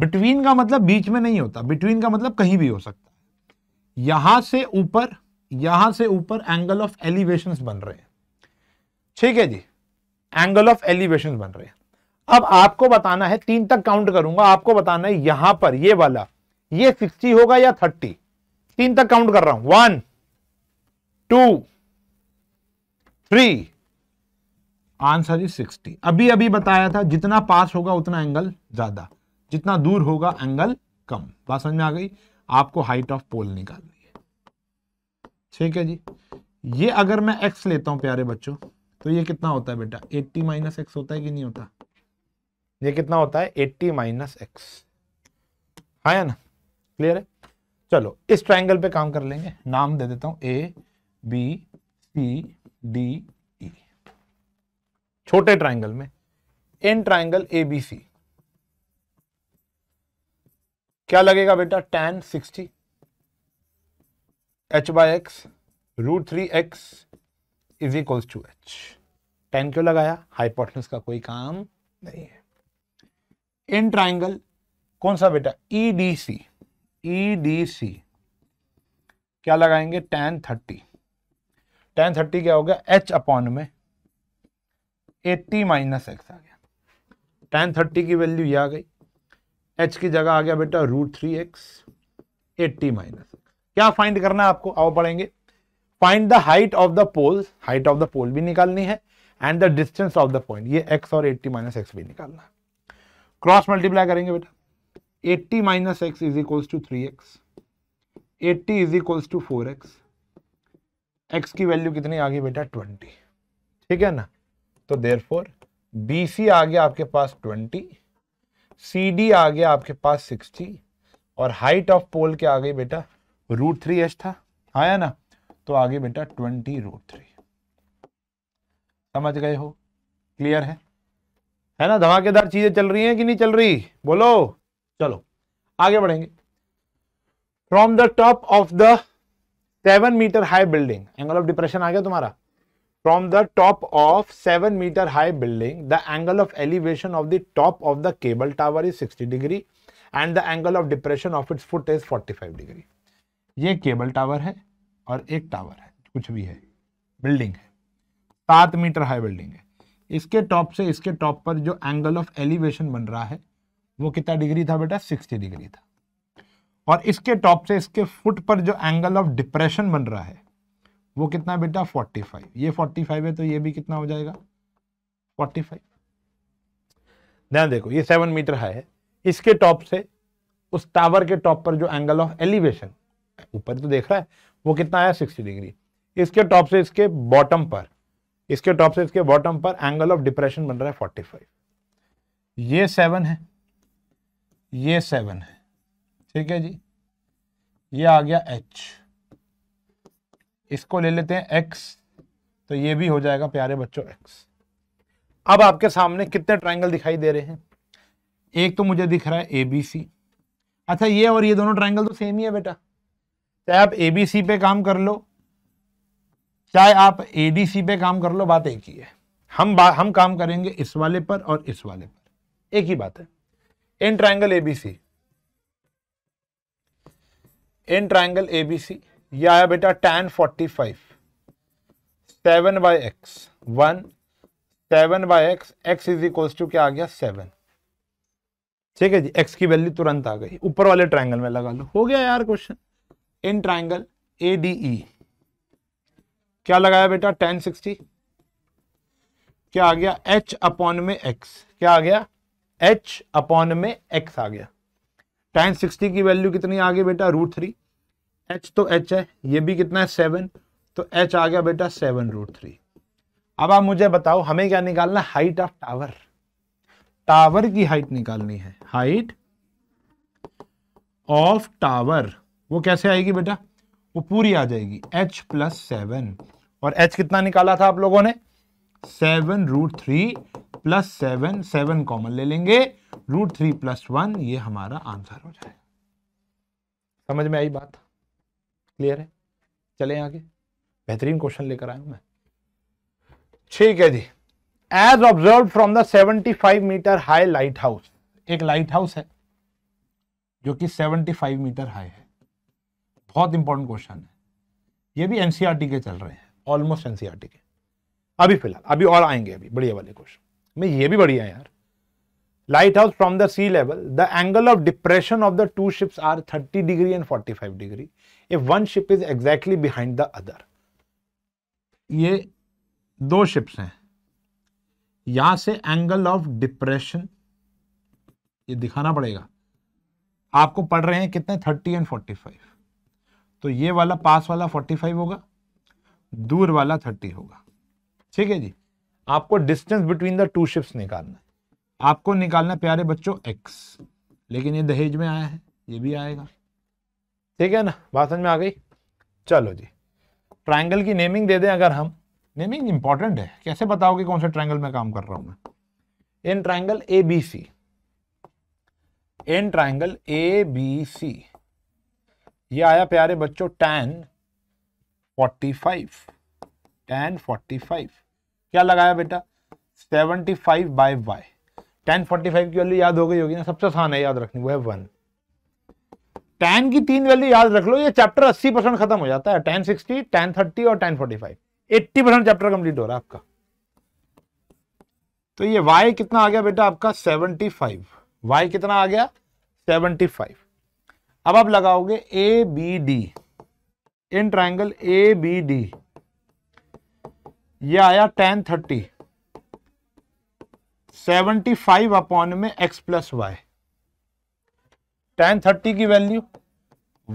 between का मतलब बीच में नहीं होता बिटवीन का मतलब कहीं भी हो सकता है यहां से ऊपर यहां से ऊपर एंगल ऑफ एलिवेशन बन रहे हैं ठीक है जी एंगल ऑफ एलिवेशन बन रहे हैं अब आपको बताना है तीन तक काउंट करूंगा आपको बताना है यहां पर ये वाला ये सिक्सटी होगा या थर्टी तीन तक काउंट कर रहा हूं one two three answer is sixty अभी अभी बताया था जितना पास होगा उतना एंगल ज्यादा जितना दूर होगा एंगल कम बात समझ में आ गई आपको हाइट ऑफ पोल निकालनी है ठीक है जी ये अगर मैं एक्स लेता हूं प्यारे बच्चों तो ये कितना होता है बेटा एट्टी माइनस एक्स होता है कि नहीं होता ये कितना होता है एट्टी माइनस एक्स हाँ है ना क्लियर है चलो इस ट्राइंगल पे काम कर लेंगे नाम दे देता हूं A B C D E e. छोटे ट्राइंगल में in triangle A B C क्या लगेगा बेटा tan sixty h by x root three x is equals to h tan क्यों लगाया हाइपोटेन्स का कोई काम नहीं है इन ट्राइंगल कौन सा बेटा E D C E D C क्या लगाएंगे टेन थर्टी टेन थर्टी क्या हो गया एच अपॉन में एट्टी माइनस एक्स आ गया टेन थर्टी की वैल्यू ये आ गई एच की जगह आ गया बेटा root three x eighty minus क्या फाइंड करना है आपको आओ पढ़ेंगे find the height of the pole height of the pole भी निकालनी है and the distance of the point ये एक्स और एट्टी माइनस एक्स भी निकालना है क्रॉस मल्टीप्लाई करेंगे बेटा eighty minus x is equals to three x eighty is equals to four x x की वैल्यू कितनी आ गई बेटा ट्वेंटी ठीक है ना तो देर फोर बी सी आ गया आपके पास ट्वेंटी सी डी आ गया आपके पास सिक्सटी और हाइट ऑफ पोल क्या आ गई बेटा रूट थ्री एच था आया हाँ ना तो आ गई बेटा ट्वेंटी रूट थ्री समझ गए हो क्लियर है है ना धमाकेदार चीजें चल रही हैं कि नहीं चल रही बोलो चलो आगे बढ़ेंगे from the top of the seven meter high building angle of depression आ गया तुम्हारा from the top of seven meter high building the angle of elevation of the top of the cable tower is sixty degree and the angle of depression of its foot is forty five degree ये cable tower है और एक tower है कुछ भी है building है सात मीटर हाई बिल्डिंग है इसके टॉप से इसके टॉप पर जो एंगल ऑफ एलिवेशन बन रहा है वो कितना डिग्री था बेटा सिक्सटी डिग्री था और इसके टॉप से इसके फुट पर जो एंगल ऑफ डिप्रेशन बन रहा है वो कितना बेटा 45 ये 45 है तो ये भी कितना हो जाएगा 45 ध्यान देखो ये सेवन मीटर हाई है इसके टॉप से उस टावर के टॉप पर जो एंगल ऑफ एलिवेशन ऊपर तो देख रहा है वो कितना आया सिक्सटी डिग्री इसके टॉप से इसके बॉटम पर इसके टॉप से इसके बॉटम पर एंगल ऑफ डिप्रेशन बन रहा है 45 ये सेवन है ये सेवन है ठीक है जी ये आ गया एच इसको ले लेते हैं एक्स तो ये भी हो जाएगा प्यारे बच्चों एक्स अब आपके सामने कितने ट्राइंगल दिखाई दे रहे हैं एक तो मुझे दिख रहा है ए बी सी अच्छा ये और ये दोनों ट्राइंगल तो सेम ही है बेटा चाहे आप ए बी सी पे काम कर लो चाहे आप ए डी सी पे काम कर लो बात एक ही है हम हम काम करेंगे इस वाले पर और इस वाले पर एक ही बात है in triangle A B C in triangle A B C ये आया बेटा tan forty five seven by x one seven by x x is equals to क्या आ गया सेवन ठीक है जी एक्स की वैल्यू तुरंत आ गई ऊपर वाले ट्राइंगल में लगा लो हो गया यार question in triangle A D E क्या लगाया बेटा टेन सिक्सटी क्या आ गया एच अपॉन में एक्स क्या आ गया एच अपॉन में एक्स आ गया टेन सिक्सटी की वैल्यू कितनी आ गई बेटा रूट थ्री एच तो एच है ये भी कितना है सेवन तो एच आ गया बेटा सेवन रूट थ्री अब आप मुझे बताओ हमें क्या निकालना हाइट ऑफ टावर टावर की हाइट निकालनी है हाइट ऑफ टावर वो कैसे आएगी बेटा वो पूरी आ जाएगी एच प्लस सेवन और एच कितना निकाला था आप लोगों ने seven root three plus seven seven common ले लेंगे रूट थ्री प्लस वन ये हमारा आंसर हो जाएगा समझ में आई बात क्लियर है चले आगे बेहतरीन क्वेश्चन लेकर आया हूं मैं ठीक है जी as observe from the five meter high lighthouse एक लाइट हाउस है जो कि फाइव मीटर हाई है बहुत इंपॉर्टेंट क्वेश्चन है ये भी एनसीआरटी e के चल रहे हैं ऑलमोस्ट एनसीआरटी e के अभी फिलहाल अभी और आएंगे अभी बढ़िया वाले क्वेश्चन में ये भी बढ़िया है यार lighthouse from the sea level the angle of depression of the two ships are 30 degree and 45 degree if one ship is exactly behind the other ये दो शिप्स हैं यहां से एंगल ऑफ डिप्रेशन ये दिखाना पड़ेगा आपको पढ़ रहे हैं कितने 30 एंड 45 तो ये वाला पास वाला 45 होगा दूर वाला 30 होगा ठीक है जी आपको distance between the two ships निकालना है आपको निकालना प्यारे बच्चों एक्स लेकिन ये दहेज में आया है ये भी आएगा ठीक है ना बात समझ में आ गई चलो जी ट्रायंगल की नेमिंग दे दें अगर हम नेमिंग इंपॉर्टेंट है कैसे बताओगे कौन से ट्रायंगल में काम कर रहा हूं मैं in triangle A B C in triangle A B C ये आया प्यारे बच्चों tan forty five tan forty five क्या लगाया बेटा seventy five by y tan forty five की वैल्यू याद हो गई होगी ना सबसे आसान है याद रखनी वो है वन टेन की तीन वैल्यू याद रख लो ये चैप्टर अस्सी परसेंट खत्म हो जाता है टेन सिक्सटी टेन थर्टी और tan forty five eighty percent chapter complete हो रहा है आपका तो ये y कितना आ गया बेटा आपका 75 y कितना आ गया 75 अब आप लगाओगे A B D in triangle A B D ये आया tan thirty seventy five upon में x plus Y tan thirty की value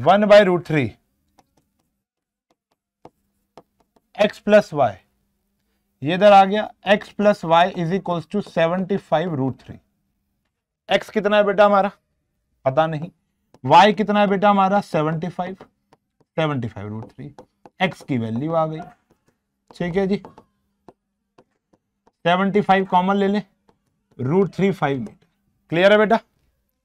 one by root three x plus y ये इधर आ गया x plus y is equals to seventy five root three x कितना है बेटा हमारा पता नहीं वाई कितना है बेटा हमारा seventy five seventy five root three x की वैल्यू आ गई ठीक है जी सेवेंटी फाइव कॉमन ले लें root three five meter clear है बेटा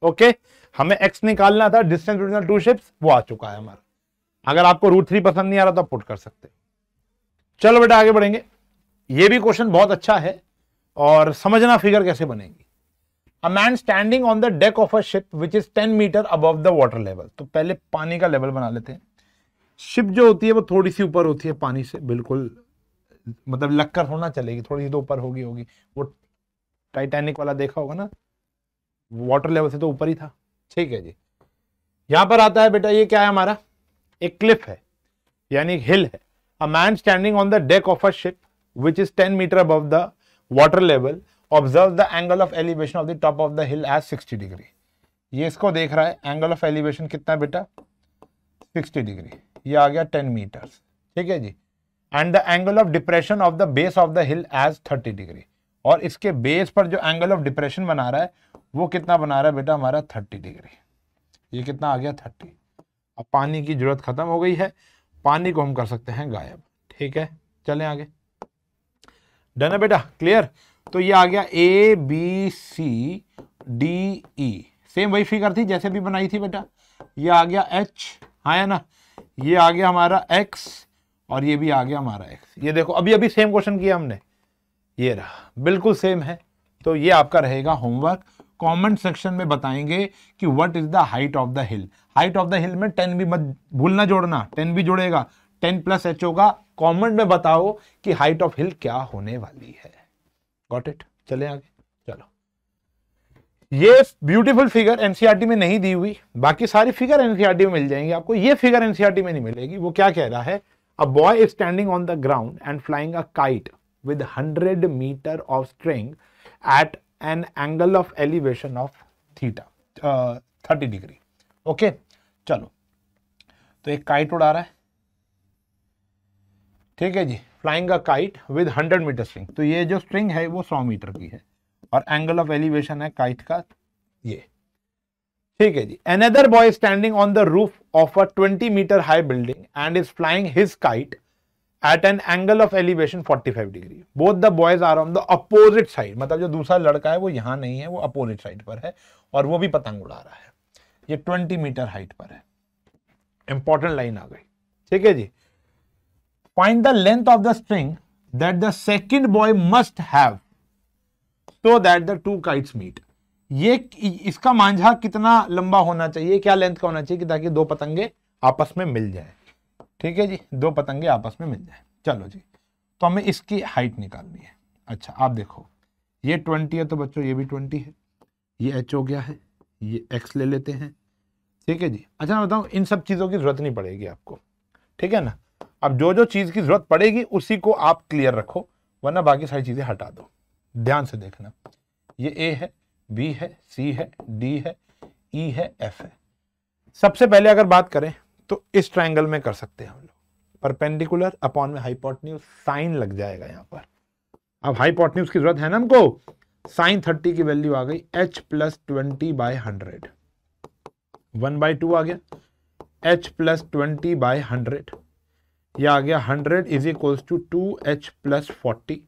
ओके हमें एक्स निकालना था डिस्टेंस बिटवीन टू शिप्स वो आ चुका है हमारा अगर आपको रूट थ्री पसंद नहीं आ रहा तो पुट कर सकते चलो बेटा आगे बढ़ेंगे ये भी क्वेश्चन बहुत अच्छा है और समझना फिगर कैसे बनेगी a man standing on the deck of a ship which is ten meter above the water level तो पहले पानी का लेवल बना लेते हैं शिप जो होती है वो थोड़ी सी ऊपर होती है पानी से बिल्कुल मतलब लक्कर होना चलेगी थोड़ी सी तो ऊपर होगी होगी वो टाइटैनिक वाला देखा होगा ना वाटर लेवल से तो ऊपर ही था ठीक है जी यहां पर आता है बेटा ये क्या है हमारा एक क्लिफ है यानी हिल है a man standing on the deck of a ship which is ten meter above the water level observe the angle of elevation of the top of the hill as sixty degree ये इसको देख रहा है angle of elevation कितना बेटा sixty degree ये आ गया टेन मीटर्स ठीक है जी and the angle of depression of the base of the hill as 30 degree और इसके बेस पर जो एंगल ऑफ डिप्रेशन बना रहा है वो कितना बना रहा है बेटा हमारा 30 डिग्री ये कितना आ गया 30 अब पानी की जरूरत खत्म हो गई है पानी को हम कर सकते हैं गायब ठीक है चलें आगे डन है बेटा क्लियर तो ये आ गया A B C D E same वही फिगर थी जैसे भी बनाई थी बेटा ये आ गया एच हाँ ना ये आ गया हमारा एक्स और ये भी आ गया हमारा एक्स ये देखो अभी अभी सेम क्वेश्चन किया हमने ये रहा बिल्कुल सेम है तो ये आपका रहेगा होमवर्क कमेंट सेक्शन में बताएंगे कि what is the height of the hill height of the hill में टेन भी मत भूलना जोड़ना टेन भी जोड़ेगा टेन प्लस एच होगा कमेंट में बताओ कि हाइट ऑफ हिल क्या होने वाली है गॉट इट चले आगे चलो ये ब्यूटीफुल फिगर एनसीईआरटी में नहीं दी हुई बाकी सारी फिगर एनसीईआरटी e में मिल जाएंगी आपको ये फिगर एनसीईआरटी e में नहीं मिलेगी वो क्या कह रहा है A boy is standing on the ground and flying a kite with 100 meter of string at an angle of elevation of theta uh, 30 degree. okay? चलो तो एक kite उड़ा रहा है ठीक है जी flying a kite with 100 metre string तो ये जो स्ट्रिंग है वो 100 मीटर की है और एंगल ऑफ एलिवेशन है काइट का ये ठीक है जी another boy standing on the roof of a 20 metre high building and is flying his kite at an angle of elevation 45 degree both the boys are on the opposite side मतलब जो दूसरा लड़का है वो यहां नहीं है वो अपोजिट साइड पर है और वो भी पतंग उड़ा रहा है ये 20 मीटर हाइट पर है इंपॉर्टेंट लाइन आ गई ठीक है जी find the length of the string that the second boy must have so that the two kites meet ये इसका मांझा कितना लंबा होना चाहिए क्या लेंथ का होना चाहिए कि ताकि दो पतंगे आपस में मिल जाए ठीक है जी दो पतंगे आपस में मिल जाए चलो जी तो हमें इसकी हाइट निकालनी है अच्छा आप देखो ये ट्वेंटी है तो बच्चों ये भी ट्वेंटी है ये एच हो गया है ये एक्स ले लेते हैं ठीक है जी अच्छा मैं बताऊँ इन सब चीज़ों की ज़रूरत नहीं पड़ेगी आपको ठीक है ना अब जो जो चीज़ की ज़रूरत पड़ेगी उसी को आप क्लियर रखो वरना बाकी सारी चीज़ें हटा दो ध्यान से देखना ये ए है बी है सी है डी है ई e है एफ है सबसे पहले अगर बात करें तो इस ट्राइंगल में कर सकते हैं हम लोग परपेंडिकुलर अपॉन में हाइपोटन्यूज साइन लग जाएगा यहां पर अब हाइपोटन्यूज की जरूरत है ना हमको साइन थर्टी की वैल्यू आ गई H plus twenty by hundred one by two आ गया H plus twenty by hundred यह आ गया hundred is equals to two H plus forty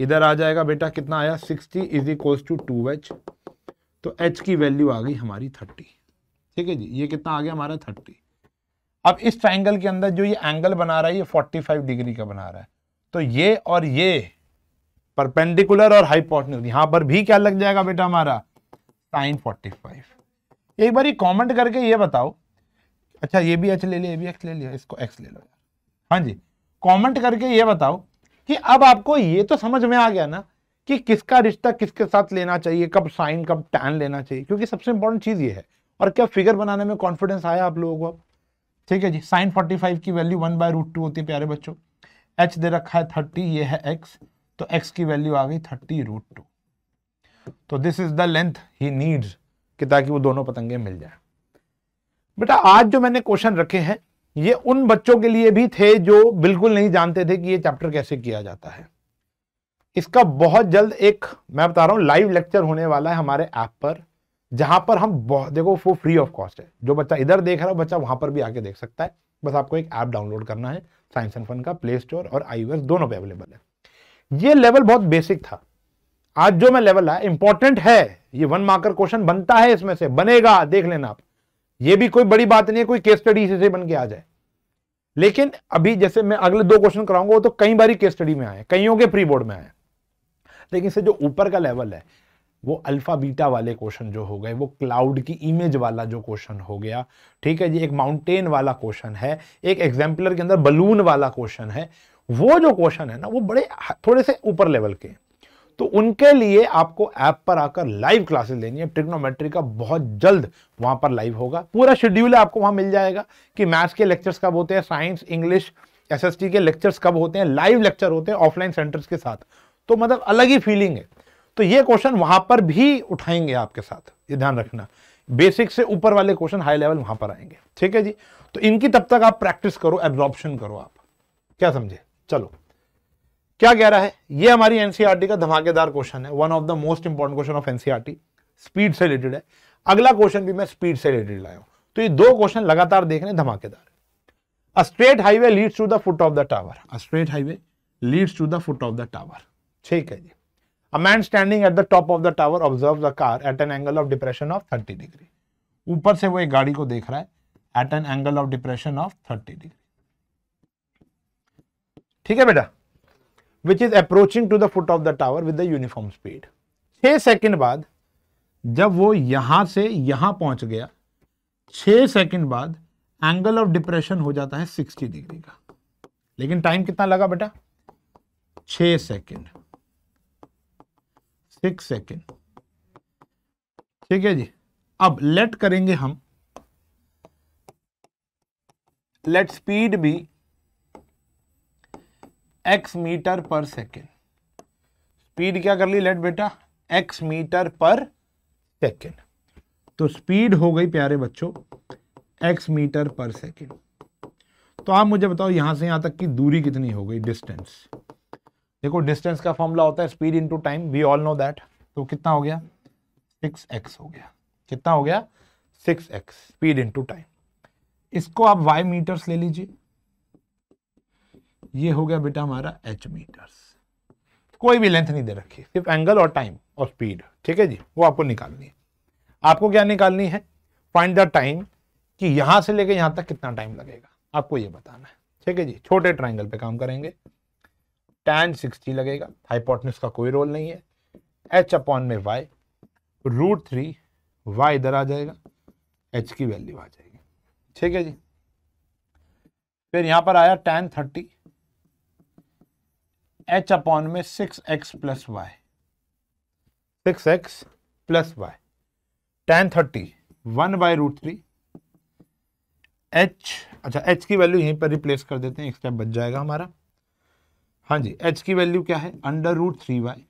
इधर आ जाएगा बेटा कितना आया sixty is equals to two H तो एच की वैल्यू आ गई हमारी थर्टी ठीक है जी ये कितना आ गया हमारा थर्टी अब इस ट्राइंगल के अंदर जो ये एंगल बना रहा है ये फोर्टी फाइव डिग्री का बना रहा है तो ये और ये परपेंडिकुलर और हाइपोटन्यूज यहां पर भी क्या लग जाएगा बेटा हमारा साइन फोर्टी फाइव एक बार ये कॉमेंट करके ये बताओ अच्छा ये भी एच ले लिया ये भी एक्स ले लिया इसको एक्स ले लो यार हाँ जी कॉमेंट करके ये बताओ कि अब आपको ये तो समझ में आ गया ना कि किसका रिश्ता किसके साथ लेना चाहिए कब साइन कब टैन लेना चाहिए क्योंकि सबसे इंपॉर्टेंट चीज़ ये है और क्या फिगर बनाने में कॉन्फिडेंस आया आप लोगों को अब ठीक है जी साइन 45 की value one by root two होती है प्यारे बच्चों एच दे रखा है थर्टी ये है एक्स तो एक्स की वैल्यू आ गई थर्टी रूट टू तो this is the length he needs कि ताकि वो दोनों पतंगे मिल जाए बेटा आज जो मैंने क्वेश्चन रखे हैं ये उन बच्चों के लिए भी थे जो बिल्कुल नहीं जानते थे कि ये चैप्टर कैसे किया जाता है इसका बहुत जल्द एक मैं बता रहा हूँ लाइव लेक्चर होने वाला है हमारे ऐप पर जहां पर हम बहुत देखो वो फ्री ऑफ कॉस्ट है जो बच्चा इधर देख रहा है बच्चा वहां पर भी आके देख सकता है बस आपको एक ऐप डाउनलोड करना है साइंस एंड फन का प्ले स्टोर और आई दोनों पे अवेलेबल है ये लेवल बहुत बेसिक था आज जो मैं लेवल आया इंपॉर्टेंट है ये वन मार्कर क्वेश्चन बनता है इसमें से बनेगा देख लेना आप ये भी कोई बड़ी बात नहीं है कोई केस स्टडी से बन के आ जाए लेकिन अभी जैसे मैं अगले दो क्वेश्चन कराऊंगा वो तो कई बार केस स्टडी में आए कईयों के प्री बोर्ड में आए लेकिन इससे जो ऊपर का लेवल है वो अल्फा बीटा वाले क्वेश्चन जो हो गए वो क्लाउड की इमेज वाला जो क्वेश्चन हो गया ठीक है जी एक माउंटेन वाला क्वेश्चन है एक एग्जाम्पलर के अंदर बलून वाला क्वेश्चन है वो जो क्वेश्चन है ना वो बड़े थोड़े से ऊपर लेवल के तो उनके लिए आपको ऐप पर आकर लाइव क्लासेस लेनी है ट्रिग्नोमेट्री का बहुत जल्द वहां पर लाइव होगा पूरा शेड्यूल आपको वहां मिल जाएगा कि मैथ्स के लेक्चर्स कब होते हैं साइंस इंग्लिश एस के लेक्चर्स कब होते हैं लाइव लेक्चर होते हैं ऑफलाइन सेंटर्स के साथ तो मतलब अलग ही फीलिंग है तो ये क्वेश्चन वहां पर भी उठाएंगे आपके साथ ये ध्यान रखना बेसिक से ऊपर वाले क्वेश्चन हाई लेवल वहां पर आएंगे ठीक है जी तो इनकी तब तक आप प्रैक्टिस करो एब्जॉर्प्शन करो आप क्या समझे चलो क्या कह रहा है ये हमारी एनसीआरटी e का धमाकेदार क्वेश्चन है one of the most important question of NCERT speed से रिलेटेड है अगला क्वेश्चन भी मैं स्पीड से रिलेटेड लाया हूं तो ये दो क्वेश्चन लगातार देख रहे धमाकेदार a straight highway leads to the foot of the tower a straight highway leads to the foot of the tower ठीक है जी a man standing at the top of the tower observe the car at an angle of depression of thirty degree ऊपर से वो एक गाड़ी को देख रहा है at an angle of depression of thirty degree ठीक है बेटा which is approaching to the foot of the tower with the uniform speed छह सेकंड बाद जब वो यहां से यहां पहुंच गया छह सेकंड बाद एंगल ऑफ डिप्रेशन हो जाता है सिक्सटी डिग्री का लेकिन टाइम कितना लगा बेटा छ सेकंड सिक्स सेकेंड ठीक है जी अब लेट करेंगे हम लेट स्पीड भी X metre per second speed क्या कर ली लेट बेटा एक्स मीटर पर सेकेंड तो स्पीड हो गई प्यारे बच्चों एक्स मीटर पर सेकेंड तो आप मुझे बताओ यहां से यहां तक की दूरी कितनी हो गई डिस्टेंस देखो डिस्टेंस का फॉर्मूला होता है speed into time we all know that तो कितना हो गया सिक्स एक्स हो गया कितना हो गया six X speed into time इसको आप वाई मीटर्स ले लीजिए ये हो गया बेटा हमारा एच मीटर्स कोई भी लेंथ नहीं दे रखी सिर्फ एंगल और टाइम और स्पीड ठीक है जी वो आपको निकालनी है आपको क्या निकालनी है फाइंड द टाइम कि यहां से लेके यहां तक कितना टाइम लगेगा आपको ये बताना है ठीक है जी छोटे ट्राइंगल पे काम करेंगे टेन सिक्सटी लगेगा हाइपोटनिस का कोई रोल नहीं है एच अपॉन में वाई रूट थ्री वाई इधर आ जाएगा एच की वैल्यू आ जाएगी ठीक है जी फिर यहाँ पर आया टेन थर्टी एच अपॉन में six X plus Y six X plus Y tan thirty one by root three H अच्छा एच की वैल्यू यहीं पर रिप्लेस कर देते हैं एक स्टेप बच जाएगा हमारा हाँ जी एच की वैल्यू क्या है under root three Y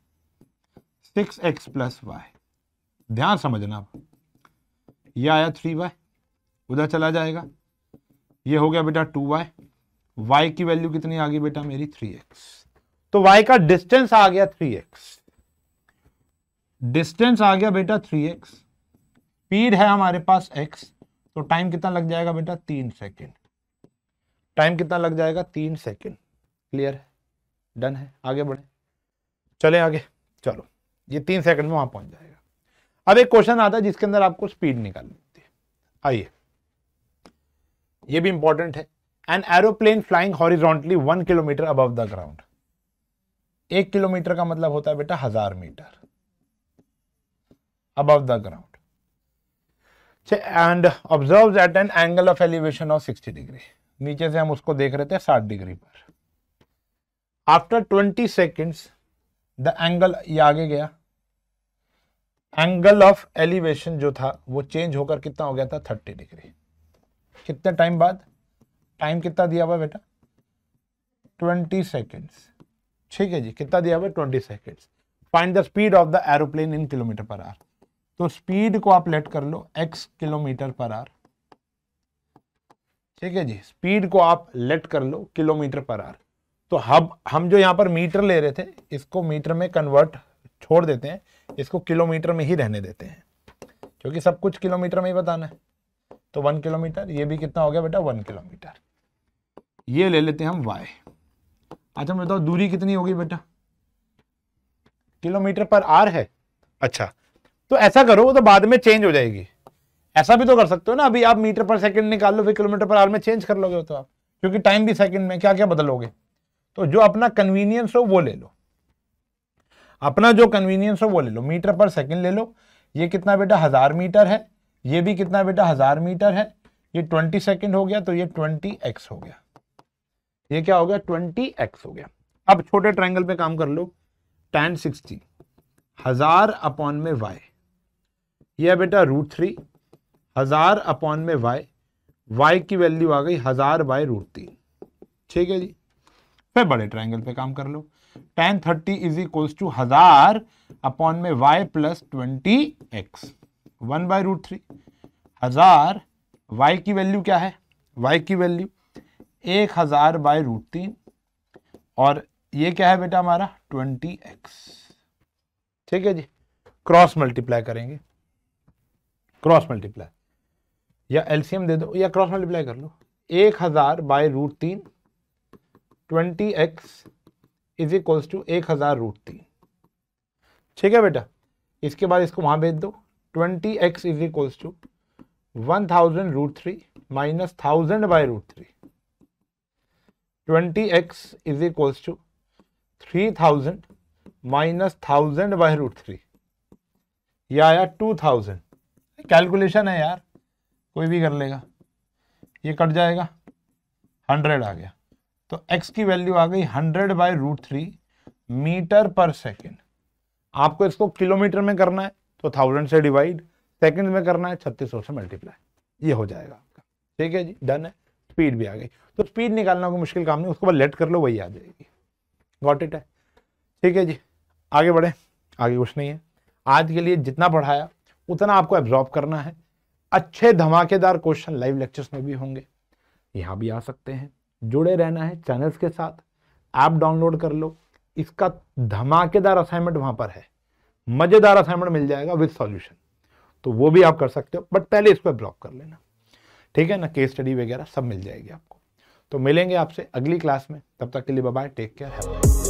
six X plus Y ध्यान समझना आप ये आया थ्री वाई उधर चला जाएगा ये हो गया बेटा टू वाई वाई की वैल्यू कितनी आ गई बेटा मेरी थ्री एक्स तो y का डिस्टेंस आ गया 3x डिस्टेंस आ गया बेटा 3x स्पीड है हमारे पास x तो टाइम कितना लग जाएगा बेटा तीन सेकेंड टाइम कितना लग जाएगा तीन सेकेंड क्लियर है डन है आगे बढ़े चले आगे चलो ये तीन सेकंड में वहां पहुंच जाएगा अब एक क्वेश्चन आता है जिसके अंदर आपको स्पीड निकालनी होती है आइए ये भी इंपॉर्टेंट है an aeroplane flying horizontally one kilometre above the ground एक किलोमीटर का मतलब होता है बेटा हजार मीटर अब the ground and observe at an angle of elevation of sixty degree नीचे से हम उसको देख रहे थे साठ डिग्री पर after twenty seconds the angle ये आगे गया एंगल ऑफ एलिवेशन जो था वो चेंज होकर कितना हो गया था थर्टी डिग्री कितने टाइम बाद टाइम कितना दिया हुआ बेटा ट्वेंटी सेकेंड्स ठीक है जी कितना दिया हुआ twenty seconds find the speed of the aeroplane in kilometre per hour तो स्पीड को आप लेट कर लो एक्स किलोमीटर पर आर ठीक है जी स्पीड को आप लेट कर लो किलोमीटर पर आर तो हब हम जो यहाँ पर मीटर ले रहे थे इसको मीटर में कन्वर्ट छोड़ देते हैं इसको किलोमीटर में ही रहने देते हैं क्योंकि सब कुछ किलोमीटर में ही बताना है तो वन किलोमीटर ये भी कितना हो गया बेटा वन किलोमीटर ये ले लेते हैं हम वाई अच्छा बताओ दूरी कितनी होगी बेटा किलोमीटर पर आर है अच्छा तो ऐसा करो वो तो बाद में चेंज हो जाएगी ऐसा भी तो कर सकते हो ना अभी आप मीटर पर सेकंड निकाल लो फिर किलोमीटर पर आर में चेंज कर लोगे तो आप क्योंकि टाइम भी सेकंड में क्या क्या बदलोगे तो जो अपना कन्वीनियंस हो वो ले लो अपना जो कन्वीनियंस हो वो ले लो मीटर पर सेकंड ले लो ये कितना बेटा हज़ार मीटर है ये भी कितना बेटा हज़ार मीटर है ये ट्वेंटी सेकेंड हो गया तो ये ट्वेंटी एक्स हो गया ये क्या हो गया ट्वेंटी एक्स हो गया अब छोटे ट्राइंगल पे काम कर लो टेन सिक्सटी हजार अपॉन में वाई ये बेटा रूट थ्री हजार अपॉन में वाई वाई की वैल्यू आ गई हजार बाय रूट तीन ठीक है जी फिर बड़े ट्राइंगल पे काम कर लो tan thirty is equal to हजार अपॉन में Y plus twenty X one by root three हजार वाई की वैल्यू क्या है वाई की वैल्यू एक हज़ार बाय रूट तीन और ये क्या है बेटा हमारा ट्वेंटी एक्स ठीक है जी क्रॉस मल्टीप्लाई करेंगे क्रॉस मल्टीप्लाई या एलसीएम दे दो या क्रॉस मल्टीप्लाई कर लो एक हज़ार बाय रूट तीन twenty X is equals to एक हज़ार रूट तीन ठीक है बेटा इसके बाद इसको वहाँ भेज दो twenty X is equals to one thousand root three minus thousand by root three twenty X is equals to three thousand minus thousand by root three या आया टू थाउजेंड कैलकुलेशन है यार कोई भी कर लेगा ये कट जाएगा हंड्रेड आ गया तो एक्स की वैल्यू आ गई hundred by root three metre per second आपको इसको किलोमीटर में करना है तो थाउजेंड से डिवाइड सेकेंड में करना है छत्तीस सौ से मल्टीप्लाई ये हो जाएगा आपका ठीक है जी डन है स्पीड भी आ गई तो स्पीड निकालना कोई मुश्किल काम नहीं उसके बाद लेट कर लो वही आ जाएगी गॉट इट है ठीक है जी आगे बढ़े आगे कुछ नहीं है आज के लिए जितना पढ़ाया उतना आपको एब्जॉर्ब करना है अच्छे धमाकेदार क्वेश्चन लाइव लेक्चर्स में भी होंगे यहाँ भी आ सकते हैं जुड़े रहना है चैनल्स के साथ ऐप डाउनलोड कर लो इसका धमाकेदार असाइनमेंट वहाँ पर है मज़ेदार असाइनमेंट मिल जाएगा विद सॉल्यूशन तो वो भी आप कर सकते हो बट पहले इसको एब्जॉर्ब कर लेना ठीक है ना केस स्टडी वगैरह सब मिल जाएगी आपको तो मिलेंगे आपसे अगली क्लास में तब तक के लिए बाय टेक केयर है